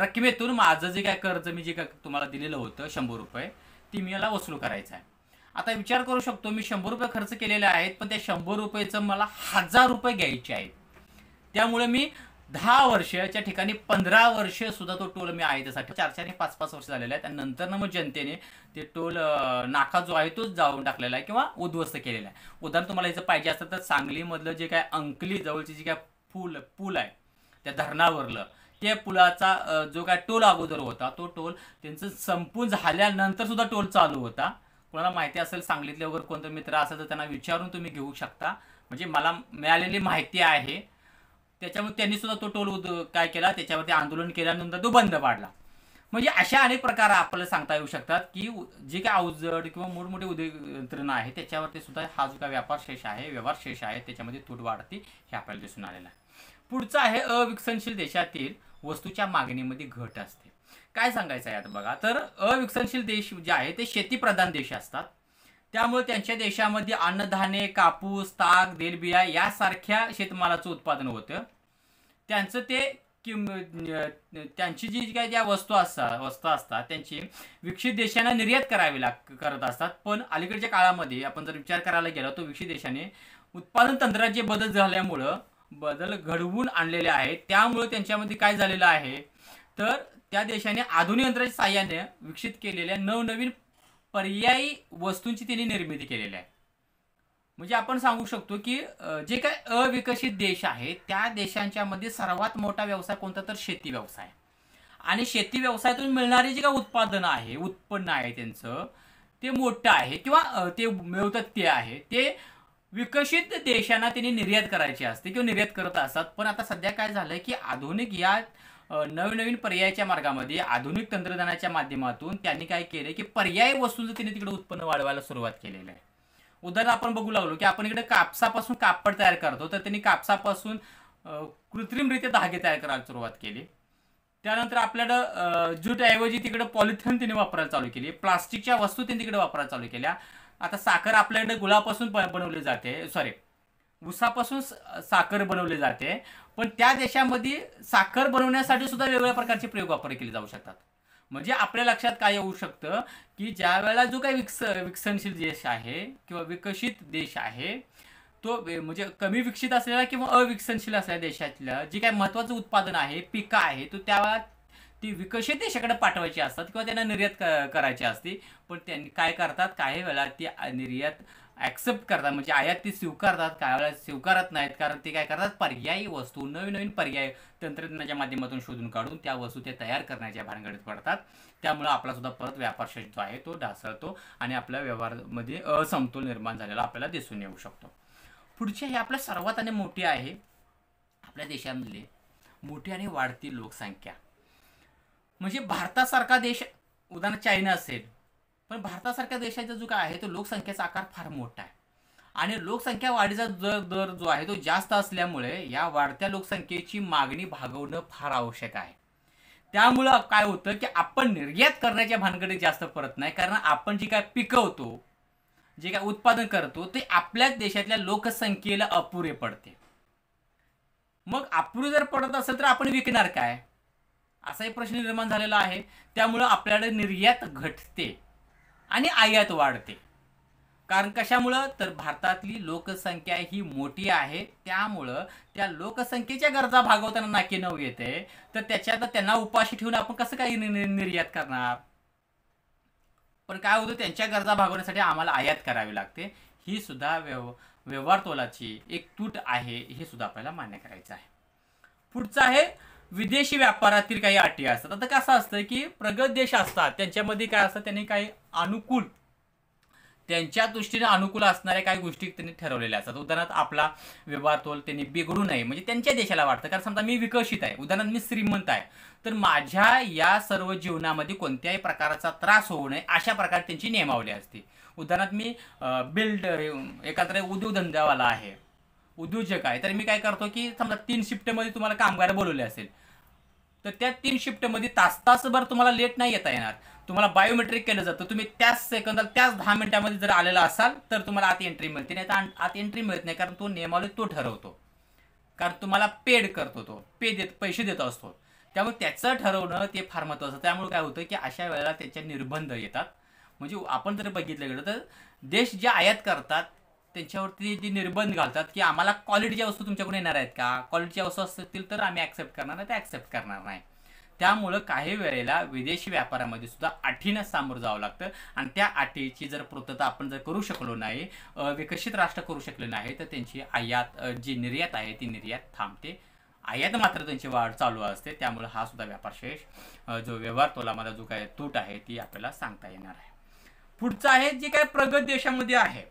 रकमेतून माझं जे काय कर्ज मी जे काय तुम्हाला दिलेलं होतं शंभर रुपये ती मी याला वसूल करायचं आहे आता विचार करू शकतो मी शंभर रुपये खर्च केलेले आहेत पण त्या शंभर रुपयेचं मला हजार रुपये घ्यायचे आहेत त्यामुळे मी दहा वर्षाच्या ठिकाणी पंधरा वर्ष सुद्धा तो टोल मी आहे त्यासाठी चार चार पाच पाच वर्ष झालेला आहे त्यानंतर ना मग जनतेने ते टोल नाका जो आहे तोच जाऊन टाकलेला आहे किंवा उद्ध्वस्त केलेला आहे उदाहरण तुम्हाला याचं पाहिजे असतं तर सांगलीमधलं जे काय अंकली जवळची जे काय पूल पूल आहे त्या धरणावरलं त्या पुलाचा जो काय टोल अगोदर होता तो टोल त्यांचं संपून झाल्यानंतर सुद्धा टोल चालू होता कोणाला माहिती असेल सांगलीतले वगैरे कोणतं मित्र असेल तर त्यांना विचारून तुम्ही घेऊ शकता म्हणजे मला मिळालेली माहिती आहे त्याच्यामुळे त्यांनी सुद्धा तो टोल काय केला त्याच्यावरती आंदोलन केल्यानंतर तो बंद पाडला म्हणजे अशा अनेक प्रकार आपल्याला सांगता येऊ शकतात की जे काय अवजड किंवा मोठमोठे उद्योग यंत्रणा आहे त्याच्यावरती सुद्धा हा जो काय व्यापार शेष आहे व्यवहार शेष आहे त्याच्यामध्ये तूट वाढते हे आपल्याला दिसून आलेलं आहे पुढचं आहे अविकसनशील देशातील वस्तूच्या मागणीमध्ये घट असते काय सांगायचं आहे आता बघा तर अविकसनशील देश जे आहे ते शेतीप्रधान देश असतात त्यामुळे त्यांच्या देशामध्ये अन्नधान्य कापूस ताग देलबिया यासारख्या शेतमालाचं उत्पादन होतं त्यांचं ते कि त्यांची जी काय ज्या वस्तू असतात वस्तू असतात त्यांची विकसित देशांना निर्यात करावी लाग करत असतात पण अलीकडच्या काळामध्ये आपण जर विचार करायला गेला तो विकसित देशाने उत्पादन तंत्रात जे बदल झाल्यामुळं बदल घडवून आणलेले आहेत त्यामुळे त्यांच्यामध्ये काय झालेलं आहे तर त्या देशाने आधुनिक यंत्राच्या साह्याने विकसित केलेल्या नवनवीन पर्यायी वस्तूंची त्यांनी निर्मिती केलेली आहे म्हणजे आपण सांगू शकतो की जे काय अविकसित देश आहेत त्या देशांच्या मध्ये सर्वात मोठा व्यवसाय कोणता तर शेती व्यवसाय आणि शेती व्यवसायातून मिळणारी जे काय उत्पादन आहे उत्पन्न आहे त्यांचं ते मोठं आहे किंवा ते मिळवतात ते आहे ते विकसित देशांना त्यांनी निर्यात करायची असते किंवा निर्यात करत असतात पण आता सध्या काय झालंय की आधुनिक या नवनवीन पर्यायाच्या मार्गामध्ये आधुनिक तंत्रज्ञानाच्या माध्यमातून त्यांनी काय केलं की पर्यायी वस्तूंचं तिने तिकडे उत्पन्न वाढवायला सुरुवात केलेलं आहे उदाहरण आपण बघू लागलो की आपण इकडे कापसापासून कापड तयार करतो तर त्यांनी कापसापासून कृत्रिमरित्या धागे तयार करायला सुरुवात केली त्यानंतर आपल्याकडं ऐवजी तिकडे पॉलिथिन तिने वापरायला चालू केली प्लास्टिकच्या वस्तू त्यांनी तिकडे वापरायला चालू केल्या आता साखर आपल्याकडे गुळापासून बनवली जाते सॉरी उसापासून साखर बनवली जाते पण त्या देशामध्ये साखर बनवण्यासाठी सुद्धा वेगवेगळ्या प्रकारचे प्रयोग वापर केले जाऊ शकतात म्हणजे आपल्या लक्षात काय येऊ शकतं की ज्या वेळेला जो काही विकस विकसनशील देश आहे किंवा विकसित देश आहे तो म्हणजे कमी विकसित असलेला किंवा अविकसनशील असलेल्या देशातल्या जे काही महत्त्वाचं उत्पादन आहे पिकं आहे तो त्या ती विकसित देशाकडे पाठवायची असतात किंवा त्यांना निर्यात करायची असते पण त्यांनी काय करतात काही वेळा ती निर्यात ॲक्सेप्ट करतात म्हणजे आयात ती स्वीकारतात काय वेळेला स्वीकारत नाहीत कारण ते काय करतात पर्यायी वस्तू नवीन नवीन पर्याय तंत्रज्ञानाच्या माध्यमातून शोधून काढून त्या वस्तू ते तयार करण्याच्या भानगडीत पडतात त्यामुळे आपला सुद्धा परत व्यापारशेष जो आहे तो ढासळतो आणि आपल्या व्यवहारामध्ये असमतोल निर्माण झालेला आपल्याला दिसून येऊ शकतो पुढची हे आपल्या सर्वात आणि मोठी आहे आपल्या देशामधली मोठी आणि वाढती लोकसंख्या म्हणजे भारतासारखा देश उदाहरण चायना असेल पण भारतासारख्या देशाचा जो काय आहे तो लोकसंख्येचा आकार फार मोठा आहे आणि लोकसंख्या वाढीचा दर जो आहे तो जास्त असल्यामुळे या वाढत्या लोकसंख्येची मागणी भागवणं फार आवश्यक आहे त्यामुळं काय होतं की आपण निर्यात करण्याच्या भानगडीत जास्त परत नाही कारण आपण जे काय पिकवतो जे काय उत्पादन करतो ते आपल्याच देशातल्या लोकसंख्येला अपुरे पडते मग अपुरे जर पडत असेल तर आपण विकणार काय असाही प्रश्न निर्माण झालेला आहे त्यामुळं आपल्याकडे निर्यात घटते आणि आयात वाढते कारण कशामुळं तर भारतातली लोकसंख्या ही मोठी आहे त्यामुळं त्या लोकसंख्येच्या गरजा भागवताना नाकी नऊ येते तर त्याच्यात त्यांना उपाशी ठेवून आपण कसं काही निर्यात करणार पण काय होतं त्यांच्या गरजा भागवण्यासाठी आम्हाला आयात करावी लागते ही सुद्धा व्यव व्यवहार तोलाची एक तूट आहे हे सुद्धा आपल्याला मान्य करायचं आहे पुढचं आहे विदेशी व्यापारातील काही अटी असतात आता कसं असतं की प्रगत देश असतात त्यांच्यामध्ये काय असतं त्यांनी काही अनुकूल त्यांच्या दृष्टीने अनुकूल असणाऱ्या काही गोष्टी त्यांनी ठरवलेल्या असतात उदाहरणार्थ आपला व्यवहार तोल त्यांनी बिघडू नये म्हणजे त्यांच्या देशाला वाटतं कारण समजा मी विकसित आहे उदाहरणार्थ मी श्रीमंत आहे तर माझ्या या सर्व जीवनामध्ये कोणत्याही प्रकाराचा त्रास होऊ नये अशा प्रकारे त्यांची नियमावली असते उदाहरणार्थ मी बिल्ड एखाद्या उद्योगधंद्यावाला आहे उद्योजक आहे तर मी काय करतो की समजा तीन शिफ्टमध्ये तुम्हाला कामगार बोलवले असेल तर त्या तीन शिफ्टमध्ये तास तासभर तुम्हाला लेट नाही येता येणार तुम्हाला बायोमेट्रिक केलं जातं तुम्ही त्याच सेकंदाला त्याच दहा मिनिटामध्ये जर आलेला असाल तर तुम्हाला आत एंट्री मिळते नाही तर आत एंट्री मिळत नाही कारण तो नियमावली तो ठरवतो कारण तुम्हाला पेड करतो तो पे देत पैसे देत असतो त्यामुळे त्याचं ठरवणं ते फार महत्त्वाचं त्यामुळे काय होतं की अशा वेळेला त्याचे निर्बंध येतात म्हणजे आपण जर बघितलं गेलं तर देश जे आयात करतात त्यांच्यावरती जे निर्बंध घालतात की आम्हाला क्वालिटीच्या वस्तू तुमच्याकडून येणार आहेत का क्वालिटीच्या वस्तू असतील तर आम्ही ॲक्सेप्ट करणार नाही ते ॲक्सेप्ट करणार नाही त्यामुळं काही वेळेला विदेशी व्यापारामध्ये सुद्धा अटीनं सामोरं जावं लागतं आणि त्या अटीची जर पूर्तता आपण जर करू शकलो नाही विकसित राष्ट्र करू शकले नाही तर त्यांची आयात जी निर्यात आहे ती निर्यात थांबते आयात मात्र त्यांची वाढ चालू असते त्यामुळे हा सुद्धा व्यापारशेष जो व्यवहार तोलामध्ये जो काय तूट आहे ती आपल्याला सांगता येणार आहे पुढचं आहे जे काय प्रगत देशामध्ये आहे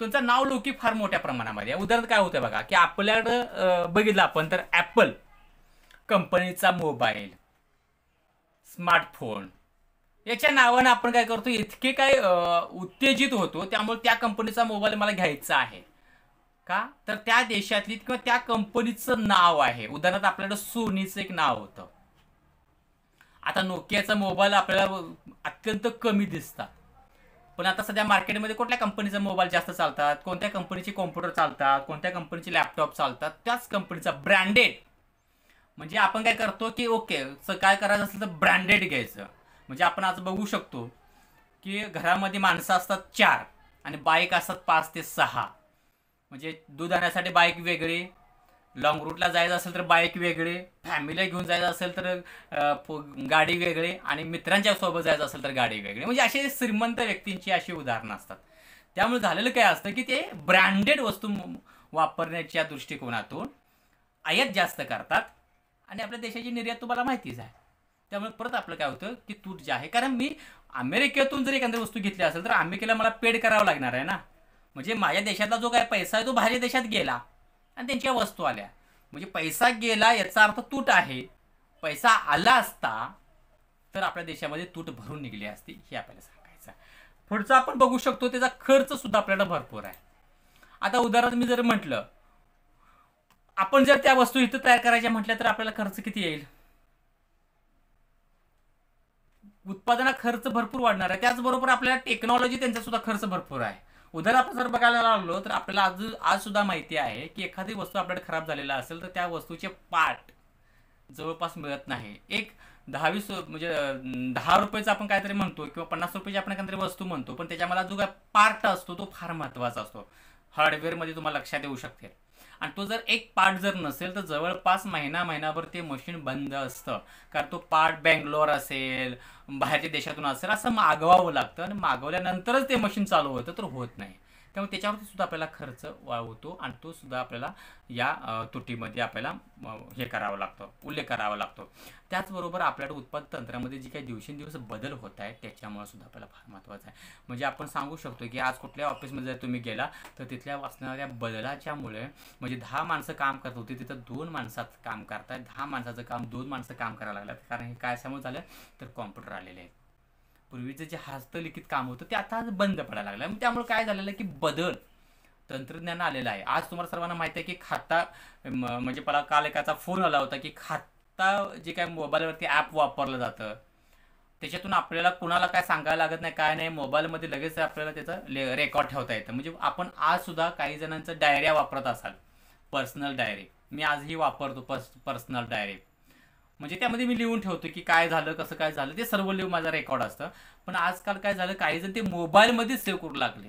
तुमचं नाव लोकी फार मोठ्या प्रमाणामध्ये उदाहरण काय होतं बघा की आपल्याकडं बघितलं आपण तर ॲपल कंपनीचा मोबाईल स्मार्टफोन याच्या नावानं आपण काय करतो इतके काय उत्तेजित होतो त्यामुळे त्या कंपनीचा मोबाईल मला घ्यायचा आहे का तर त्या देशातली किंवा त्या कंपनीचं नाव आहे उदाहरणार्थ आपल्याकडं सोनीचं एक नाव होतं आता नोकियाचा मोबाईल आपल्याला अत्यंत कमी दिसतात पण आता सध्या मार्केटमध्ये कुठल्या कंपनीचा मोबाईल जास्त चालतात कोणत्या कंपनीचे कॉम्प्युटर चालतात कोणत्या कंपनीचे लॅपटॉप चालतात त्याच कंपनीचा ब्रँडेड म्हणजे आपण काय करतो की ओके काय करायचं असेल तर ब्रँडेड घ्यायचं म्हणजे आपण आज बघू शकतो की घरामध्ये माणसं असतात चार आणि बाईक असतात पाच ते सहा म्हणजे दूध आणण्यासाठी बाईक वेगळी लाँग रूटला जायचं असेल तर बाईक वेगळे फॅमिली घेऊन जायचं असेल तर गाडी वेगळे आणि मित्रांच्या सोबत जायचं असेल तर गाडी वेगळी म्हणजे असे श्रीमंत व्यक्तींची अशी उदाहरणं असतात त्यामुळे झालेलं काय असतं की ते ब्रँडेड वस्तू वापरण्याच्या दृष्टिकोनातून आयात जास्त करतात आणि आपल्या देशाची निर्यात तुम्हाला माहितीच आहे त्यामुळे परत आपलं काय होतं की तूट जे आहे कारण मी अमेरिकेतून जर एखाद्या वस्तू घेतली असेल तर अमेरिकेला मला पेड करावं लागणार आहे ना म्हणजे माझ्या देशातला जो काय पैसा आहे तो बाहेर देशात गेला आणि त्यांच्या वस्तू आल्या म्हणजे पैसा गेला याचा अर्थ तूट आहे पैसा आला असता तर आपल्या देशामध्ये तूट भरून निघली असती हे आपल्याला सांगायचं पुढचं आपण बघू शकतो त्याचा खर्च सुद्धा आपल्याला भरपूर आहे आता उदाहरण मी जर म्हटलं आपण जर त्या वस्तू इथं तयार करायच्या म्हटल्या तर आपल्याला खर्च किती येईल उत्पादना खर्च भरपूर वाढणार आहे त्याचबरोबर आपल्याला टेक्नॉलॉजी त्यांचा सुद्धा खर्च भरपूर आहे उदर आपण जर बघायला लागलो तर आपल्याला आज आज सुद्धा माहिती आहे की एखादी वस्तू आपल्याकडे खराब झालेला असेल तर त्या वस्तूचे पार्ट जवळपास मिळत नाही एक दहावीस म्हणजे दहा रुपयेचा आपण काहीतरी म्हणतो किंवा पन्नास रुपयाची आपण काहीतरी वस्तू म्हणतो पण त्याच्यामध्ये जो काय पार्ट असतो तो फार महत्त्वाचा असतो हार्डवेअरमध्ये तुम्हाला लक्षात येऊ शकते आणि तो जर एक पार्ट जर नसेल तर जवळपास महिना महिनाभर ते मशीन बंद असतं कारण तो पार्ट बेंगलोर असेल बाहेरच्या देशातून असेल असं मागवावं लागतं आणि मागवल्यानंतरच ते मशीन चालू होतं तर होत नाही त्यामुळे त्याच्यावरती सुद्धा आपल्याला खर्च होतो आणि तो सुद्धा आपल्याला या तुटीमध्ये आपल्याला हे करावं लागतो उल्लेख करावा लागतो त्याचबरोबर आपल्याकडे उत्पादन तंत्रामध्ये जे काही दिवसेंदिवस बदल होत आहेत त्याच्यामुळे सुद्धा आपल्याला फार महत्त्वाचं आहे म्हणजे आपण सांगू शकतो की आज कुठल्या ऑफिसमध्ये जर तुम्ही गेला तर तिथल्या असणाऱ्या बदलाच्यामुळे म्हणजे दहा माणसं काम करत होती तिथं दोन माणसात काम करतात दहा माणसाचं काम दोन माणसं काम करायला लागलं कारण हे काय समोर झालं तर कॉम्प्युटर आलेले आहेत पूर्वीचं जे हस्तलिखित काम होतं ते आता बंद पडायला लागलं त्यामुळे काय झालेलं आहे की बदल तंत्रज्ञान आलेलं आहे आज तुम्हाला सर्वांना माहिती आहे की खाता म्हणजे मला काल एकाचा फोन आला होता की खाता जे काय मोबाईलवरती ॲप वापरलं जातं त्याच्यातून आपल्याला कुणाला काय सांगायला लागत नाही काय नाही मोबाईलमध्ये लगेच आपल्याला त्याचा रेकॉर्ड ठेवता येतं म्हणजे आपण आजसुद्धा काही जणांचं डायऱ्या वापरत असाल पर्सनल डायरी मी आजही वापरतो पर्स पर्सनल डायरी म्हणजे त्यामध्ये मी लिहून ठेवतो की काय झालं कसं काय झालं ते सर्व लिहून माझा रेकॉर्ड असतं पण आजकाल काय झालं काही जण ते मोबाईलमध्येच सेव्ह करू लागले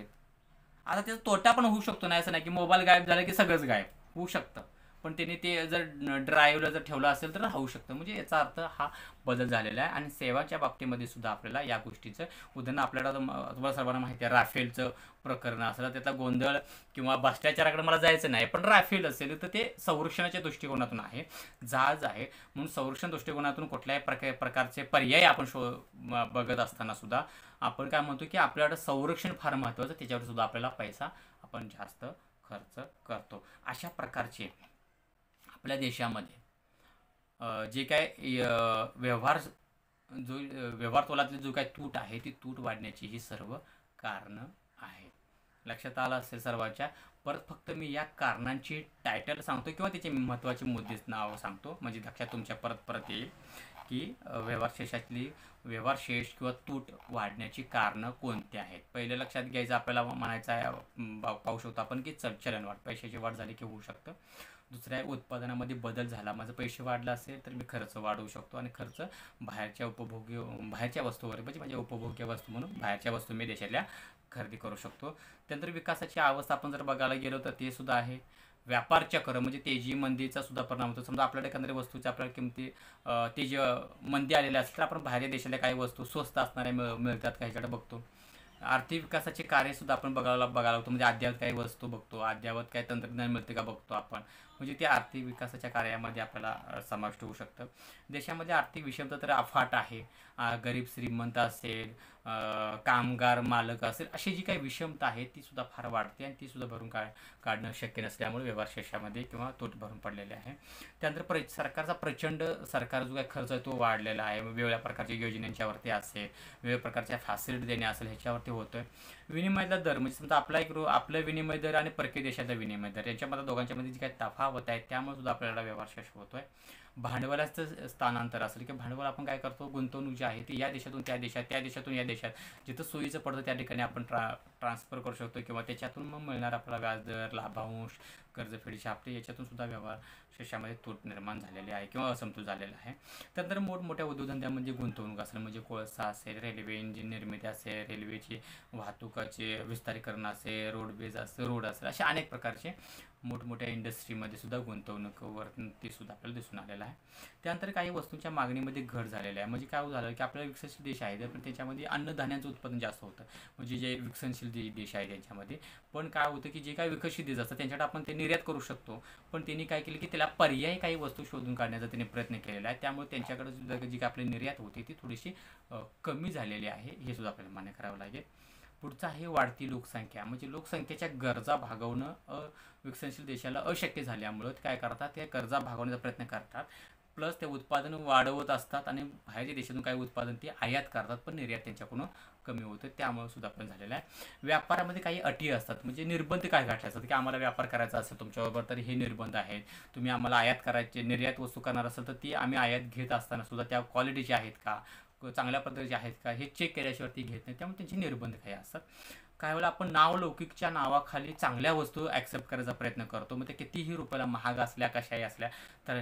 आता त्याचा तोटा पण होऊ शकतो नाही असं नाही की मोबाईल गायब झाला की सगळंच गायब होऊ शकतं पण त्यांनी ते जर ड्राईव्हला जर ठेवलं असेल तर राहू शकतं म्हणजे याचा अर्थ हा बदल झालेला आहे आणि सेवाच्या बाबतीमध्ये सुद्धा आपल्याला या गोष्टीचं उदाहरण आपल्याला तुम्हाला सर्वांना माहिती आहे राफेलचं प्रकरण असलं त्याचा गोंधळ किंवा भ्रष्टाचाराकडे मला जायचं नाही पण राफेल असेल तर ते संरक्षणाच्या दृष्टिकोनातून आहे जहाज आहे म्हणून संरक्षण दृष्टिकोनातून कुठल्याही प्रकारचे पर्याय आपण शो बघत असताना सुद्धा आपण काय म्हणतो की आपल्याकडं संरक्षण फार महत्त्वाचं त्याच्यावर सुद्धा आपल्याला पैसा आपण जास्त खर्च करतो अशा प्रकारचे आपल्या देशामध्ये जे काय व्यवहार जो व्यवहार तोलातली जो काय तूट आहे ती तूट वाढण्याची ही सर्व कारणं आहेत लक्षात आलं असेल सर्वांच्या परत फक्त मी या कारणांची टायटल सांगतो किंवा त्याचे महत्त्वाचे मुद्देच नाव सांगतो म्हणजे लक्षात तुमच्या परत परत येईल की व्यवहार शेषातली व्यवहार शेष किंवा तूट वाढण्याची कारणं कोणती आहेत पहिले लक्षात घ्यायचं आपल्याला म्हणायचं आहे पाहू शकतो आपण की चल चलनवाढ पैशाची वाढ झाली की होऊ शकतं दुसऱ्या उत्पादनामध्ये बदल झाला माझं पैसे वाढलं असेल तर मी खर्च वाढवू शकतो आणि खर्च बाहेरच्या उपभोग्य बाहेरच्या वस्तूवर म्हणजे माझ्या उपभोग्य वस्तू म्हणून बाहेरच्या वस्तू मी देशातल्या खरेदी करू शकतो त्यानंतर विकासाची अवस्था आपण जर बघायला गेलो तर ते सुद्धा आहे व्यापार चक्र म्हणजे तेजी मंदीचा सुद्धा परिणाम होतो समजा आपल्याकडे एखाद्या वस्तूच्या आपल्याला किमती तेजी मंदी आलेल्या असेल तर आपण बाहेर देशाला काही वस्तू स्वस्त असणाऱ्या मिळतात मिळतात काहीकडे बघतो आर्थिक विकासाचे कार्य सुद्धा आपण बघायला बघायला होतो म्हणजे अद्यावत काही वस्तू बघतो अद्यावत काही तंत्रज्ञान मिळते का बघतो आपण म्हणजे ते आर्थिक विकासाच्या कार्यामध्ये आपल्याला समाविष्ट होऊ शकतं देशामध्ये आर्थिक विषमता तर अफाट आहे गरीब श्रीमंत असेल कामगार मालक असेल अशी जी काही विषमता आहे ती सुद्धा फार वाढते आणि ती सुद्धा भरून काढणं शक्य नसल्यामुळे व्यवहार शेषामध्ये किंवा तोट भरून पडलेले आहे त्यानंतर प्र सरकारचा प्रचंड सरकार जो काही खर्च आहे तो वाढलेला आहे वेगवेगळ्या प्रकारच्या योजनांच्यावरती असेल वेगवेगळ्या प्रकारच्या फॅसिलिटी देणे असेल ह्याच्यावरती होतोय विनिमय दर म्हणजे समजा आपला एक आपलं विनिमय दर आणि परकीय देशाचा विनिमय दर यांच्यामध्ये दोघांच्यामध्ये जी काही तफावत आहे त्यामुळे सुद्धा आपल्याला व्यवहार शश होतोय भांडवलाचं स्थानांतर असेल की भांडवल आपण काय करतो गुंतवणूक जी आहे ती या देशातून त्या देशात त्या देशातून या देशात जिथं सोयीचं पडतं त्या ठिकाणी आपण ट्रा ट्रान्सफर करू शकतो किंवा त्याच्यातून मग मिळणार आपला व्याजदर लाभांश कर्जफेडीचे हप्ते याच्यातून सुद्धा व्यवहार शेषामध्ये तूट निर्माण झालेली आहे किंवा असमतोल झालेला आहे त्यानंतर मोठमोठ्या म्हणजे गुंतवणूक असेल म्हणजे कोळसा असेल रेल्वे इंजिन निर्मिती असेल रेल्वेची वाहतुकाचे विस्तारीकरण असेल रोडवेज असेल रोड असेल असे अनेक प्रकारचे मोठमोठ्या इंडस्ट्रीमध्ये सुद्धा गुंतवणूकवर ते सुद्धा आपल्याला दिसून आलेलं आहे त्यानंतर काही वस्तूंच्या मागणीमध्ये घट झालेलं आहे म्हणजे काय झालं की आपल्याला विकसनशील देश आहे तर पण त्याच्यामध्ये अन्नधान्याचं उत्पादन जास्त होतं म्हणजे जे विकसनशील जे देश आहे त्यांच्यामध्ये पण काय होतं की जे काही विकसित देश असतात त्यांच्याकडे आपण ते निर्यात करू शकतो पण त्यांनी काय केलं की त्याला पर्यायी काही वस्तू शोधून काढण्याचा त्यांनी प्रयत्न केलेला आहे त्यामुळे त्यांच्याकडे सुद्धा जी काही आपली निर्यात होती ती थोडीशी कमी झालेली आहे हे सुद्धा आपल्याला मान्य करावं लागेल पुढचा आहे वाढती लोकसंख्या म्हणजे लोकसंख्येच्या गरजा भागवणं अ विकसनशील देशाला अशक्य झाल्यामुळं ते काय करतात त्या गरजा भागवण्याचा प्रयत्न करतात प्लस ते उत्पादन वाढवत असतात आणि बाहेरच्या देशातून काही उत्पादन ते आयात करतात पण निर्यात त्यांच्याकडून कमी होतं त्यामुळे सुद्धा पण झालेलं आहे व्यापारामध्ये काही अटी असतात म्हणजे निर्बंध काय घातले असतात की आम्हाला व्यापार करायचा असेल तुमच्याबरोबर तर हे निर्बंध आहेत तुम्ही आम्हाला आयात करायचे निर्यात वस्तू करणार असेल तर ती आम्ही आयात घेत असताना सुद्धा त्या क्वालिटीची आहेत का चांगल्या पद्धतीचे आहेत का हे चेक केल्याशिवाय ती घेत नाही त्यामुळे त्यांचे निर्बंध काही असतात काय वेळेला आपण नाव लौकिकच्या नावाखाली चांगल्या वस्तू ॲक्सेप्ट करायचा प्रयत्न करतो मग ते कितीही रुपयाला महाग असल्या कशाही असल्या तर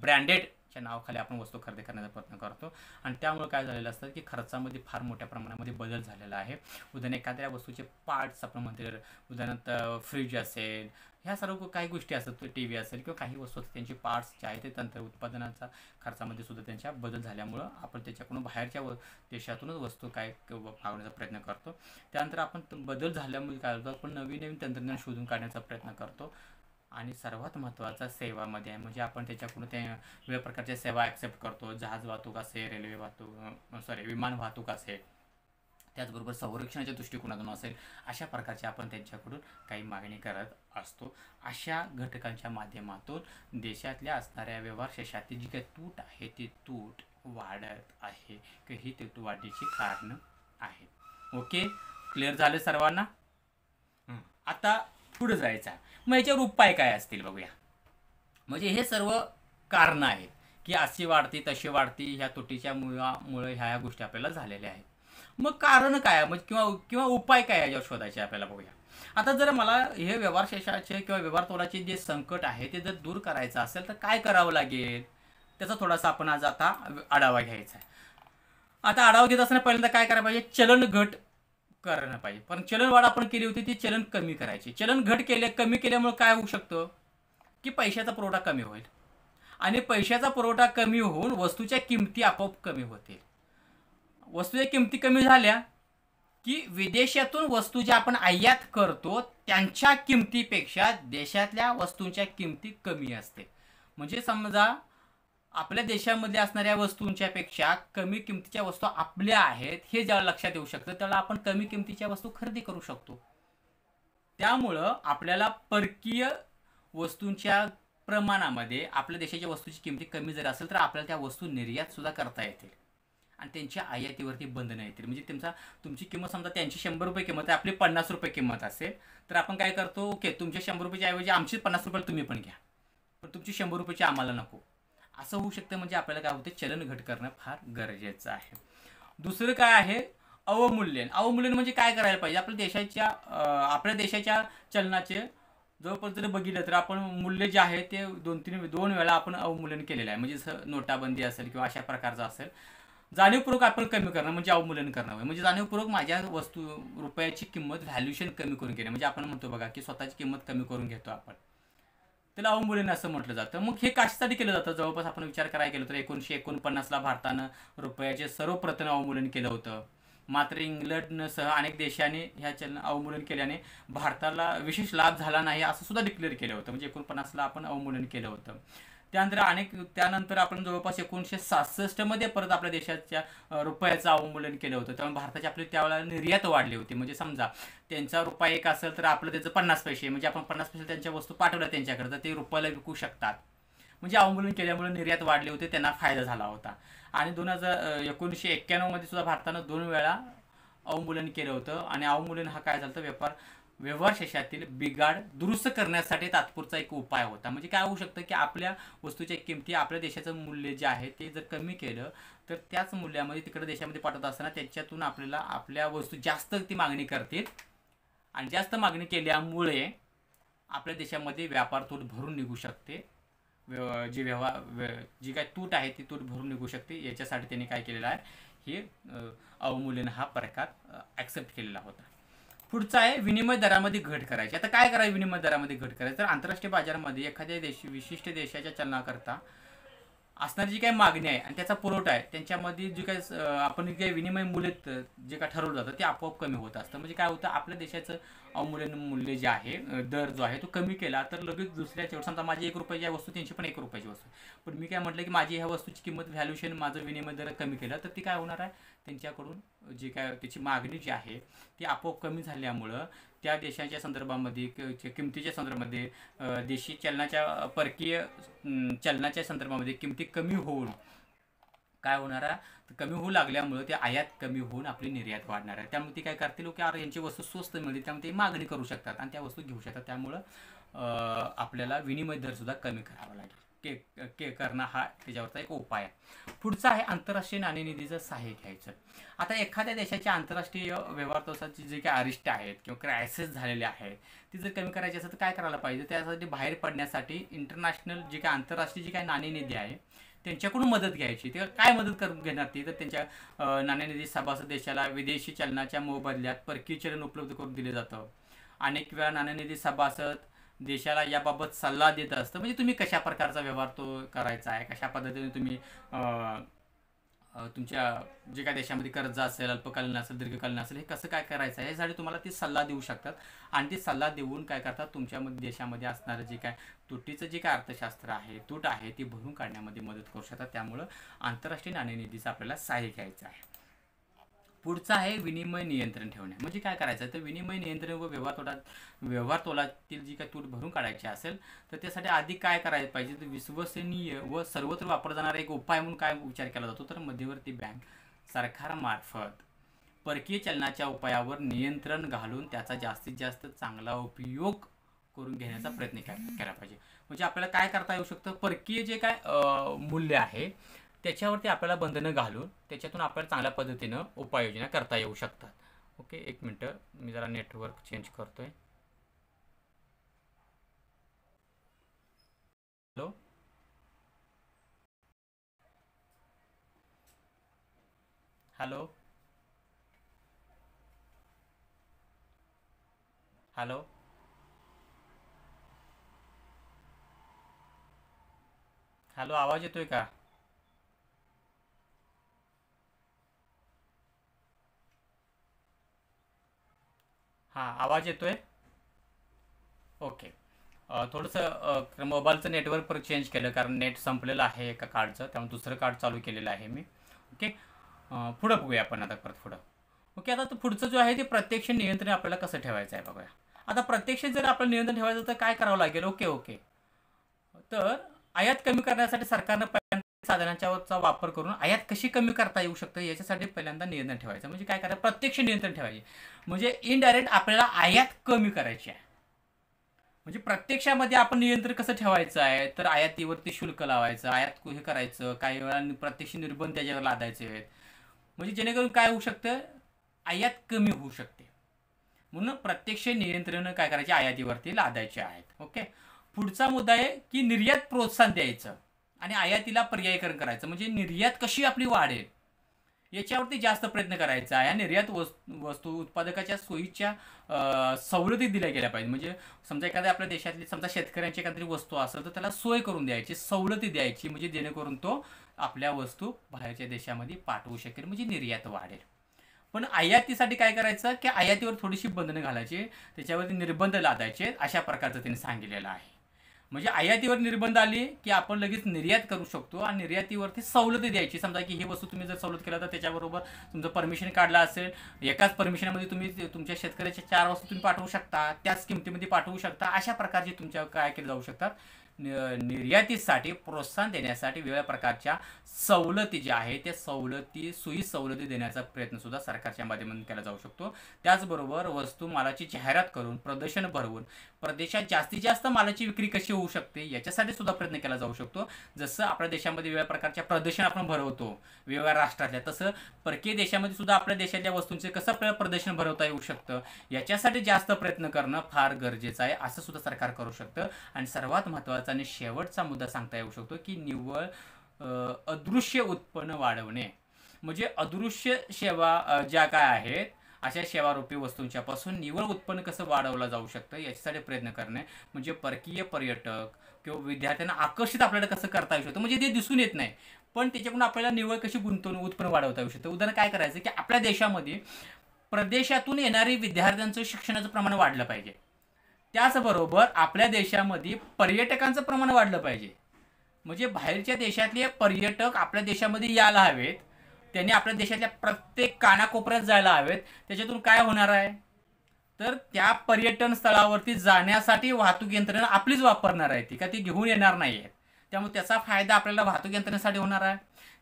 ब्रँडेडच्या नावाखाली आपण वस्तू खरेदी करण्याचा प्रयत्न करतो आणि त्यामुळे काय झालेलं असतं की खर्चामध्ये फार मोठ्या प्रमाणामध्ये बदल झालेला आहे उदाहरण एखाद्या वस्तूचे पार्ट्स आपण म्हणते उदाहरणार्थ फ्रीज असेल ह्या सर्व काही गोष्टी असतात टी व्ही असेल किंवा काही वस्तू असतात त्यांचे पार्ट्स जे आहे ते तंत्र उत्पादनाचा खर्चामध्ये सुद्धा त्यांच्या बदल झाल्यामुळं आपण त्याच्याकडून बाहेरच्या व देशातूनच वस्तू काय मागवण्याचा प्रयत्न करतो त्यानंतर आपण बदल झाल्यामुळे काय होतो आपण नवीन नवीन तंत्रज्ञान शोधून काढण्याचा प्रयत्न करतो आणि सर्वात महत्त्वाचा सेवामध्ये आहे म्हणजे आपण त्याच्याकडून ते वेगळ्या प्रकारच्या सेवा ॲक्सेप्ट करतो जहाज वाहतूक असेल रेल्वे वाहतूक सॉरी विमान वाहतूक असेल त्याचबरोबर संरक्षणाच्या दृष्टिकोनातून असेल अशा प्रकारची आपण त्यांच्याकडून काही मागणी करत असतो अशा घटकांच्या माध्यमातून देशातल्या असणाऱ्या व्यवहार शेषातील जी काही तूट आहे ती तूट वाढत आहे की ही तूट वाढीची कारणं आहे ओके क्लिअर झालं सर्वांना आता पुढे जायचा मग याच्यावर उपाय काय असतील बघूया म्हणजे हे सर्व कारणं आहेत की अशी वाढती तशी वाढती ह्या तुटीच्या मुळामुळे ह्या ह्या गोष्टी आपल्याला झालेल्या आहेत मग कारण काय म्हणजे किंवा किंवा उपाय काय याच्यावर शोधायचे आपल्याला बघूया आता जर मला हे व्यवहार शेषाचे किंवा व्यवहार तोलाचे जे संकट आहे ते जर दूर करायचं असेल तर काय करावं लागेल त्याचा थोडासा आपण आज आता आढावा घ्यायचा आहे आता आढावा घेत असताना पहिल्यांदा काय करायला पाहिजे चलन घट करणं पाहिजे पण चलनवाढ आपण केली होती ती चलन कमी करायची चलन घट केले कमी केल्यामुळे काय होऊ शकतं की पैशाचा पुरवठा कमी होईल आणि पैशाचा पुरवठा कमी होऊन वस्तूच्या किमती आपोआप कमी होतील वस्तूच्या किमती कमी झाल्या की विदेशातून वस्तू ज्या आपण आयात करतो त्यांच्या किमतीपेक्षा देशातल्या वस्तूंच्या किमती कमी असते म्हणजे समजा आपल्या देशामध्ये असणाऱ्या वस्तूंच्यापेक्षा कमी किमतीच्या वस्तू आपल्या आहेत हे ज्याला लक्षात येऊ शकतं त्याला आपण कमी किमतीच्या वस्तू खरेदी करू शकतो त्यामुळं आपल्याला परकीय वस्तूंच्या प्रमाणामध्ये आपल्या देशाच्या वस्तूची किमती कमी जर असेल तर आपल्याला त्या वस्तू निर्यातसुद्धा करता येतील आणि त्यांच्या आयातीवरती बंधनं येतील म्हणजे त्यांचा तुमची किंमत समजा त्यांची शंभर रुपये किंमत आहे आपली पन्नास रुपये किंमत असेल तर आपण काय करतो ओके तुमच्या शंभर रुपयाच्या ऐवजी आमची पन्नास रुपये तुम्ही पण घ्या पण तुमची शंभर रुपयाची आम्हाला नको असं होऊ शकतं म्हणजे आपल्याला काय होतं चलन घट करणं फार गरजेचं आहे दुसरं काय आहे अवमूल्यन अवमूल्यन म्हणजे काय करायला पाहिजे आपल्या देशाच्या आपल्या देशाच्या चलनाचे जवळपास जर बघितलं तर आपण मूल्य जे आहे ते दोन तीन दोन वेळा आपण अवमूल्यन केलेलं आहे म्हणजे जसं नोटाबंदी असेल किंवा अशा प्रकारचं असेल जाणीवपूर्वक आपण कमी करणं म्हणजे अवमूलन करणं म्हणजे जाणीवपूर्वक माझ्या वस्तू रुपयाची किंमत व्हॅल्युएशन कमी करून घेणे म्हणजे आपण म्हणतो बघा की स्वतःची किंमत कमी करून घेतो आपण त्याला अवमूलन असं म्हटलं जातं मग हे कशासाठी केलं जातं जवळपास आपण विचार करायला गेलो तर एकोणीसशे एकोणपन्नासला भारतानं रुपयाचे सर्वप्रथम अवमूलन केलं होतं मात्र इंग्लंडसह अनेक देशाने ह्या चलन अवमूलन केल्याने भारताला विशेष लाभ झाला नाही असं सुद्धा डिक्लेअर केलं होतं म्हणजे एकोणपन्नासला आपण अवमूलन केलं होतं त्यानंतर अनेक त्यानंतर आपण जवळपास एकोणीसशे मध्ये परत आपल्या देशाच्या रुपयाचं अवमूलन केलं होतं त्यामुळे भारताची आपली त्यावेळेला निर्यात वाढली होती म्हणजे समजा त्यांचा रुपया एक असेल तर आपलं त्याचं पन्नास पैसे म्हणजे आपण पन्नास पैसे त्यांच्या वस्तू पाठवल्या त्यांच्याकडे ते रुपयाला विकू शकतात म्हणजे अवमूलन केल्यामुळे निर्यात वाढली होती त्यांना फायदा झाला होता आणि दोन हजार एकोणीसशे एक्क्याण्णवमध्ये सुद्धा भारतानं दोन वेळा अवमूलन केलं होतं आणि अवमूलन हा काय झालं व्यापार व्यवहार शेषातील बिघाड दुरुस्त करण्यासाठी तात्पुरता एक उपाय होता म्हणजे काय होऊ शकतं की आपल्या वस्तूच्या किमती आपल्या देशाचं मूल्य जे आहे ते जर कमी केलं तर त्याच मूल्यामध्ये तिकडे देशामध्ये पाठवत असताना त्याच्यातून आपल्याला आपल्या वस्तू जास्त ती मागणी करतील आणि जास्त मागणी केल्यामुळे आपल्या देशामध्ये व्यापार तूट भरून निघू शकते जी व्यवहार जी काय तूट आहे ती तूट भरून निघू शकते याच्यासाठी त्यांनी काय केलेलं आहे हे अवमूल्यन हा प्रकार ॲक्सेप्ट केलेला होता पुढचा आहे विनिमय दरामध्ये घट करायची आता काय करायचं विनिमय दरामध्ये घट करायचं तर आंतरराष्ट्रीय बाजारामध्ये एखाद्या देश विशिष्ट देशाच्या चलनाकरता असणारी जी काही मागणी आहे आणि त्याचा पुरवठा आहे त्यांच्यामध्ये जे काही आपण जे काही विनिमय मूल्य जे काय ठरवलं जातं ते आपोआप कमी होत असतं म्हणजे काय होतं आपल्या देशाचं अमूल्य मूल्य जे आहे दर जो आहे तो कमी केला तर लगेच दुसऱ्याच्यावर समजा माझी एक रुपयाची वस्तू त्यांची पण एक रुपयाची वस्तू पण मी काय म्हटलं की माझी ह्या वस्तूची किंमत व्हॅल्युएशन माझं विनिमय दर कमी केलं तर ती काय होणार आहे त्यांच्याकडून जी काय त्याची मागणी जी आहे ती आपोआप कमी झाल्यामुळं त्या देशाच्या संदर्भामध्ये किमतीच्या संदर्भामध्ये देशी चलनाच्या परकीय चलनाच्या संदर्भामध्ये किमती कमी होऊन काय होणार आहे कमी होऊ लागल्यामुळे ते आयात कमी होऊन आपली निर्यात वाढणार आहे त्यामुळे ती काय करतील की अरे यांची वस्तू स्वस्त मिळते त्यामुळे ते मागणी करू शकतात आणि त्या वस्तू घेऊ शकतात त्यामुळं आपल्याला विनिमय दर सुद्धा कमी करावा लागेल के के करणं हा त्याच्यावरचा एक उपाय आहे पुढचा आहे आंतरराष्ट्रीय नाणेनिधीचं सहाय्य घ्यायचं आता एखाद्या देशाच्या आंतरराष्ट्रीय व्यवहार तोसाची जे काही अरिष्ट आहेत किंवा क्रायसिस झालेले आहेत ती जर कमी करायची असेल तर काय करायला पाहिजे त्यासाठी बाहेर पडण्यासाठी इंटरनॅशनल जे काही आंतरराष्ट्रीय जी काही नाणेनिधी आहे त्यांच्याकडून मदत घ्यायची ते काय मदत करून घेणार ती तर त्यांच्या नाण्यानिधी सभासद देशाला विदेशी चलनाच्या मोबदल्यात परकीय चलन उपलब्ध करून दिलं जातं अनेक वेळा नाण्यानिधी सभासद देशाला याबाबत सल्ला देत असतं म्हणजे तुम्ही कशा प्रकारचा व्यवहार तो करायचा आहे कशा पद्धतीने तुम्ही तुमच्या जे काय देशामध्ये कर्ज असेल अल्पकालीन असेल दीर्घकालीन असेल हे कसं काय करायचं आहे ह्यासाठी तुम्हाला ते सल्ला देऊ शकतात आणि ते सल्ला देऊन काय करतात तुमच्यामध्ये देशामध्ये असणारं जे काय तुटीचं जे काय अर्थशास्त्र आहे तूट आहे ती भरून काढण्यामध्ये मदत करू शकतात त्यामुळं आंतरराष्ट्रीय नाणेनिधीचं आपल्याला सहाय्य घ्यायचं आहे पुढचा आहे विनिमय नियंत्रण ठेवणे म्हणजे काय करायचं तर विनिमय नियंत्रण व व्यवहार तोलात व्यवहार तोलातील जी काही तूट भरून काढायची असेल तर त्यासाठी आधी काय करायला पाहिजे तर विश्वसनीय व सर्वत्र वापर जाणारा एक उपाय म्हणून काय विचार केला जातो तर मध्यवर्ती बँक सरकारमार्फत परकीय चलनाच्या उपायावर नियंत्रण घालून त्याचा जास्तीत जास्त चांगला उपयोग करून घेण्याचा प्रयत्न केला पाहिजे म्हणजे आपल्याला काय करता येऊ शकतं परकीय जे काय मूल्य आहे त्याच्यावरती आपल्याला बंधनं घालून त्याच्यातून आपल्याला चांगल्या पद्धतीनं उपाययोजना करता येऊ शकतात ओके एक मिनटं मी जरा नेटवर्क चेंज करतो आहे हॅलो हॅलो हॅलो हॅलो आवाज येतोय का हां आवाज येतोय ओके थोडंसं मोबाईलचं नेटवर्क चेंज केलं कारण नेट संपलेलं आहे एका कार्डचं त्यामुळे दुसरं कार्ड चालू केलेलं आहे मी ओके पुढं बघूया आपण आता परत पुढं ओके आता पुढचं जो आहे ते प्रत्यक्ष नियंत्रण आपल्याला कसं ठेवायचं आहे बघूया आता प्रत्यक्ष जर आपलं नियंत्रण ठेवायचं तर काय करावं लागेल ओके ओके तर आयात कमी करण्यासाठी सरकारनं साधनांच्या वापर करून आयात कशी कमी करता येऊ शकतं याच्यासाठी पहिल्यांदा नियंत्रण ठेवायचं म्हणजे काय करायचं प्रत्यक्ष नियंत्रण ठेवायचे म्हणजे इनडायरेक्ट आपल्याला आयात कमी करायची आहे म्हणजे प्रत्यक्षामध्ये आपण नियंत्रण कसं ठेवायचं आहे तर आयातीवरती शुल्क लावायचं आयात हे करायचं काही वेळा प्रत्यक्ष निर्बंध त्याच्यावर लादायचे आहेत म्हणजे जेणेकरून काय होऊ शकतं आयात कमी होऊ शकते म्हणून प्रत्यक्ष नियंत्रण काय करायचे आयातीवरती लादायचे आहेत ओके पुढचा मुद्दा आहे की निर्यात प्रोत्साहन द्यायचं आणि आयातीला पर्यायीकरण करायचं म्हणजे निर्यात कशी आपली वाढेल याच्यावरती जास्त प्रयत्न करायचा आहे निर्यात वस्तू उत्पादकाच्या सोयीच्या सवलती दिल्या गेल्या पाहिजे म्हणजे समजा एखाद्या आपल्या देशातली समजा शेतकऱ्यांची एखादी वस्तू असेल तर त्याला सोय करून द्यायची सवलती द्यायची म्हणजे जेणेकरून तो आपल्या वस्तू बाहेरच्या देशामध्ये पाठवू शकेल म्हणजे निर्यात वाढेल पण आयातीसाठी काय करायचं की आयातीवर थोडीशी बंधनं घालायची त्याच्यावरती निर्बंध लादायचे अशा प्रकारचं त्यांनी सांगितलेलं आहे म्हणजे आयातीवर निर्बंध आले की आपण लगेच निर्यात करू शकतो आणि निर्यातीवरती सवलती द्यायची समजा की ही वस्तू तुम्ही जर सवलत केला तर त्याच्याबरोबर तुमचं परमिशन काढलं असेल एकाच परमिशनमध्ये तुम्ही तुमच्या शेतकऱ्याच्या चार वस्तू तुम्ही पाठवू शकता त्याच किमतीमध्ये पाठवू शकता अशा प्रकारचे तुमच्या काय केले जाऊ शकतात निर्यातीसाठी प्रोत्साहन देण्यासाठी वेगळ्या प्रकारच्या सवलती ज्या आहे त्या सवलती सुई सवलती देण्याचा प्रयत्न सुद्धा सरकारच्या माध्यमातून केला जाऊ शकतो त्याचबरोबर वस्तू मालाची जाहिरात करून प्रदर्शन भरवून प्रदेशात जास्तीत जास्त मालाची विक्री कशी होऊ शकते याच्यासाठी सुद्धा प्रयत्न केला जाऊ शकतो जसं आपल्या देशामध्ये वेगळ्या प्रकारच्या प्रदर्शन आपण भरवतो वेगवेगळ्या राष्ट्रातल्या तसं परकीय देशामध्ये सुद्धा आपल्या देशातल्या वस्तूंचे कसं प्रदर्शन भरवता येऊ शकतं याच्यासाठी जास्त प्रयत्न करणं फार गरजेचं आहे असं सुद्धा सरकार करू शकतं आणि सर्वात महत्वाचा आणि शेवटचा मुद्दा सांगता येऊ शकतो की निव्वळ अदृश्य उत्पन्न वाढवणे म्हणजे अदृश्य सेवा ज्या काय आहेत अशा सेवारूपी वस्तूंच्या पासून निव्वळ उत्पन्न कसं वाढवलं जाऊ शकतं याच्यासाठी प्रयत्न करणे म्हणजे परकीय पर्यटक किंवा विद्यार्थ्यांना आकर्षित आपल्याला कसं करता येऊ शकतं म्हणजे ते दिसून येत नाही पण त्याच्याकडून आपल्याला निवळ कशी गुंतवणूक उत्पन्न वाढवता येऊ शकतं उदाहरण काय करायचं की आपल्या देशामध्ये प्रदेशातून येणारी विद्यार्थ्यांचं शिक्षणाचं प्रमाण वाढलं पाहिजे त्याचबरोबर आपल्या देशामध्ये पर्यटकांचं प्रमाण वाढलं पाहिजे म्हणजे बाहेरच्या देशातले पर्यटक आपल्या देशामध्ये यायला हवेत त्यांनी आपल्या देशातल्या प्रत्येक कानाकोपऱ्यात जायला हवेत त्याच्यातून काय होणार आहे तर त्या पर्यटन स्थळावरती जाण्यासाठी वाहतूक यंत्रणा आपलीच वापरणार आहे ती का ती घेऊन येणार नाही आहे त्यामुळे त्याचा फायदा आपल्याला वाहतूक यंत्रणेसाठी होणार आहे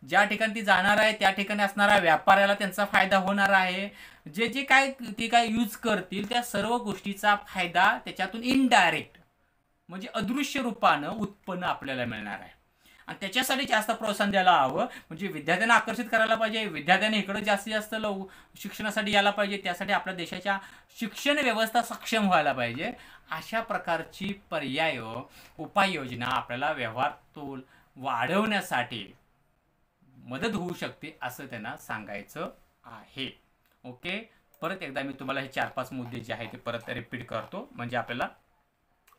ज्या ठिकाणी ती जाणार आहे त्या ठिकाणी असणाऱ्या व्यापाऱ्याला त्यांचा फायदा होणार आहे जे जे काय ती काय यूज करतील त्या सर्व गोष्टीचा फायदा त्याच्यातून इनडायरेक्ट म्हणजे अदृश्य रूपानं उत्पन्न आपल्याला मिळणार आहे आणि त्याच्यासाठी जास्त प्रोत्साहन द्यायला हवं म्हणजे विद्यार्थ्यांना आकर्षित करायला पाहिजे विद्यार्थ्यांनी इकडं जास्तीत जास्त लव शिक्षणासाठी यायला पाहिजे त्यासाठी आपल्या देशाच्या शिक्षण व्यवस्था सक्षम व्हायला पाहिजे अशा प्रकारची पर्याय उपाययोजना आपल्याला व्यवहार तोल वाढवण्यासाठी मदत होऊ शकते असं त्यांना सांगायचं आहे ओके परत एकदा मी तुम्हाला हे चार पाच मुद्दे जे आहेत ते परत रिपीट करतो म्हणजे आपल्याला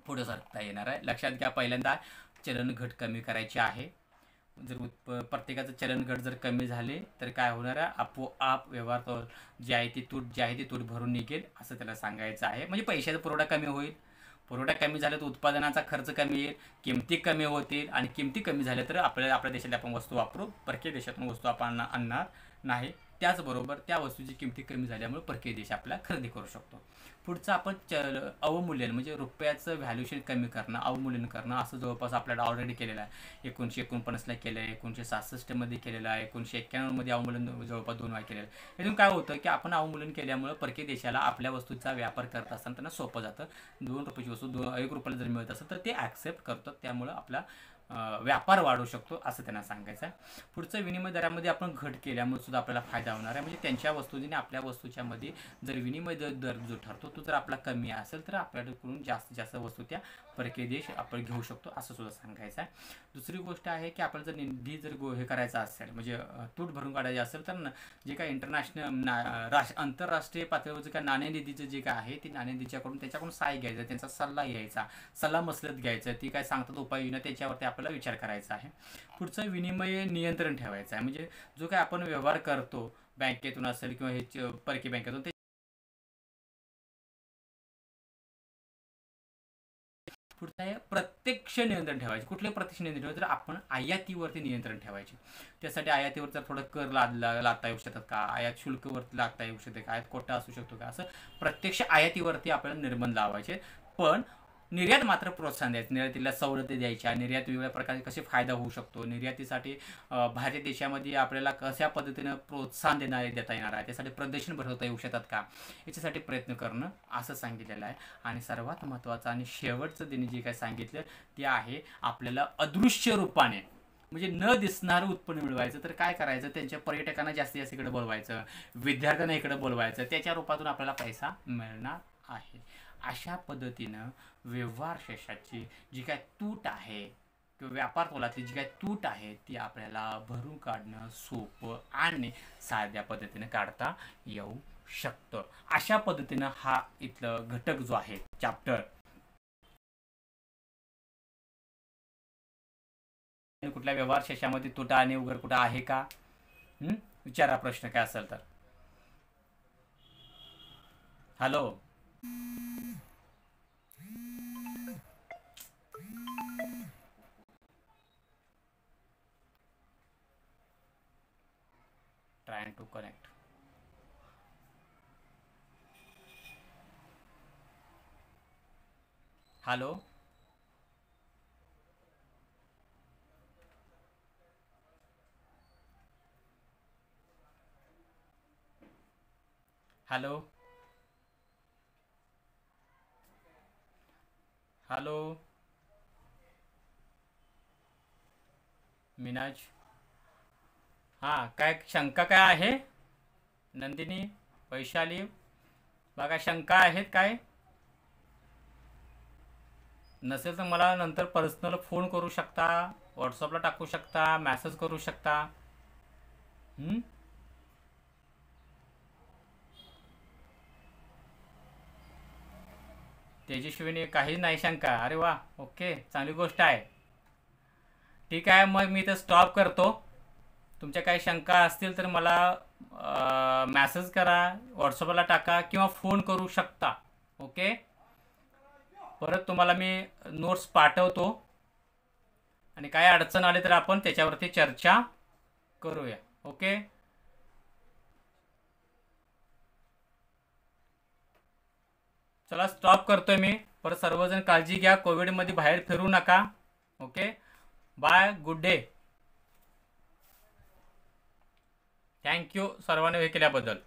पुढे सरता येणार आहे लक्षात घ्या पहिल्यांदा चलन घट कमी करायची आहे जर उत्प प्रत्येकाचं घट जर कमी झाले तर काय होणार आहे आपोआप व्यवहार जे आहे ती तूट जे आहे ती तूट भरून निघेल असं त्याला सांगायचं आहे म्हणजे पैशाचा पुरवठा कमी होईल पुरवठा कमी झाला तर उत्पादनाचा खर्च कमी येईल किमती कमी होतील आणि किमती कमी झाल्या तर आपल्या आपल्या देशातल्या आपण वस्तू वापरू परकीय देशातून वस्तू आपण आणणार नाही त्याचबरोबर त्या वस्तूची किमती कमी झाल्यामुळे परकीय देश आपला खरेदी करू शकतो पुढचं आपण चल अवमूल्यन म्हणजे रुपयाचं व्हॅल्युएशन कमी करणं अवमूल्यन करणं असं जवळपास आपल्याला ऑलरेडी केलेलं आहे एकोणीशे एकोणपन्नासला केलं आहे एकोणीशे सहासष्टमध्ये केलेलं आहे एकोणीशे एक्क्याण्णवमध्ये अवमूल्यन जवळपास दोन वेळा केलेलं आहे इथून काय होतं की आपण अवमूल्यन केल्यामुळे परकीय देशाला आपल्या वस्तूचा व्यापार करत असताना त्यांना सोपं जातं दोन रुपयाची वस्तू दोन एक रुपयाला जर मिळत असेल तर ते ॲक्सेप्ट करतात त्यामुळं आपला व्यापार वाढू शकतो असं त्यांना सांगायचं आहे पुढचं विनिमय दरामध्ये आपण घट केल्यामुळे सुद्धा आपल्याला फायदा होणार आहे म्हणजे त्यांच्या वस्तूने आपल्या वस्तूच्यामध्ये जर विनिमय दर जो ठरतो तो जर आपला कमी असेल तर आपल्याकडून जास्तीत जास्त वस्तू त्या परकीय देश आपण घेऊ शकतो असं सुद्धा सांगायचं आहे दुसरी गोष्ट आहे की आपण जर निधी जर गो हे करायचा असेल म्हणजे तूट भरून काढायची असेल तर जे काय इंटरनॅशनल ना राष्ट्र आंतरराष्ट्रीय पातळीवर जे काय नाणेनिधीचं जे काय आहे ते नाणेनिधीच्याकडून त्याच्याकडून साय घ्यायचं त्यांचा सल्ला घ्यायचा सल्ला मसलत घ्यायचा ती काय सांगतात उपाययोजना त्याच्यावरती आपल्याला विचार करायचा आहे पुढचं विनिमय नियंत्रण ठेवायचं आहे म्हणजे जो काय आपण व्यवहार करतो बँकेतून असेल किंवा हे परकी बँकेतून पुढचं आहे प्रत्यक्ष नियंत्रण ठेवायचे कुठले प्रत्यक्ष नियंत्रण ठेवायचे तर आपण आयातीवरती नियंत्रण ठेवायचे त्यासाठी आयातीवरचा थोडं कर लादला लागता येऊ शकतात का आयात शुल्कवरती लागता येऊ शकते का आयात कोटा असू शकतो का असं प्रत्यक्ष आयातीवरती आपल्याला निर्बंध लावायचे पण निर्यात मात्र प्रोत्साहन द्यायचं निर्यातीला सवलती द्यायच्या निर्यात वेगवेगळ्या प्रकारे कसे फायदा होऊ शकतो निर्यातीसाठी भारतीय देशामध्ये आपल्याला कशा पद्धतीनं प्रोत्साहन देणार देता येणार आहे त्यासाठी प्रदर्शन भरवता येऊ शकतात का याच्यासाठी प्रयत्न करणं असं सांगितलेलं आहे आणि सर्वात महत्त्वाचं आणि शेवटचं त्यांनी जे काय सांगितलं ते आहे आपल्याला अदृश्य रूपाने म्हणजे न दिसणारं उत्पन्न मिळवायचं तर काय करायचं त्यांच्या पर्यटकांना जास्तीत जास्त इकडे बोलवायचं विद्यार्थ्यांना इकडे बोलवायचं त्याच्या रूपातून आपल्याला पैसा मिळणार आहे अशा पद्धतीनं व्यवहार शेषाची जी काय तूट आहे किंवा व्यापार तोलातली जी काय तूट आहे ती आपल्याला भरून काढणं सोपं आणि साध्या पद्धतीने काढता येऊ शकतं अशा पद्धतीनं हा इथलं घटक जो आहे चॅप्टर कुठल्या व्यवहार शेषामध्ये तुटा आणि उघड कुठं आहे का विचारा प्रश्न काय असेल तर hello trying to connect hello hello hello minaj हां काय शंका काय आहे नंदिनी वैशाली बघा शंका आहेत काय नसेल तर मला नंतर पर्सनल फोन करू शकता व्हॉट्सअपला टाकू शकता मॅसेज करू शकता हुँ? तेजस्वीने काही नाही शंका अरे वा ओके चांगली गोष्ट आहे ठीक आहे मग मी तर स्टॉप करतो तुमच्या काही शंका असतील तर मला मॅसेज करा व्हॉट्सअपला टाका किंवा फोन करू शकता ओके परत तुम्हाला मी नोट्स पाठवतो आणि काय अडचण आली तर आपण त्याच्यावरती चर्चा करूया ओके चला स्टॉप करतोय मी परत सर्वजण काळजी घ्या कोविडमध्ये बाहेर फिरू नका okay bye good day thank you सर्वांनी हे केल्याबद्दल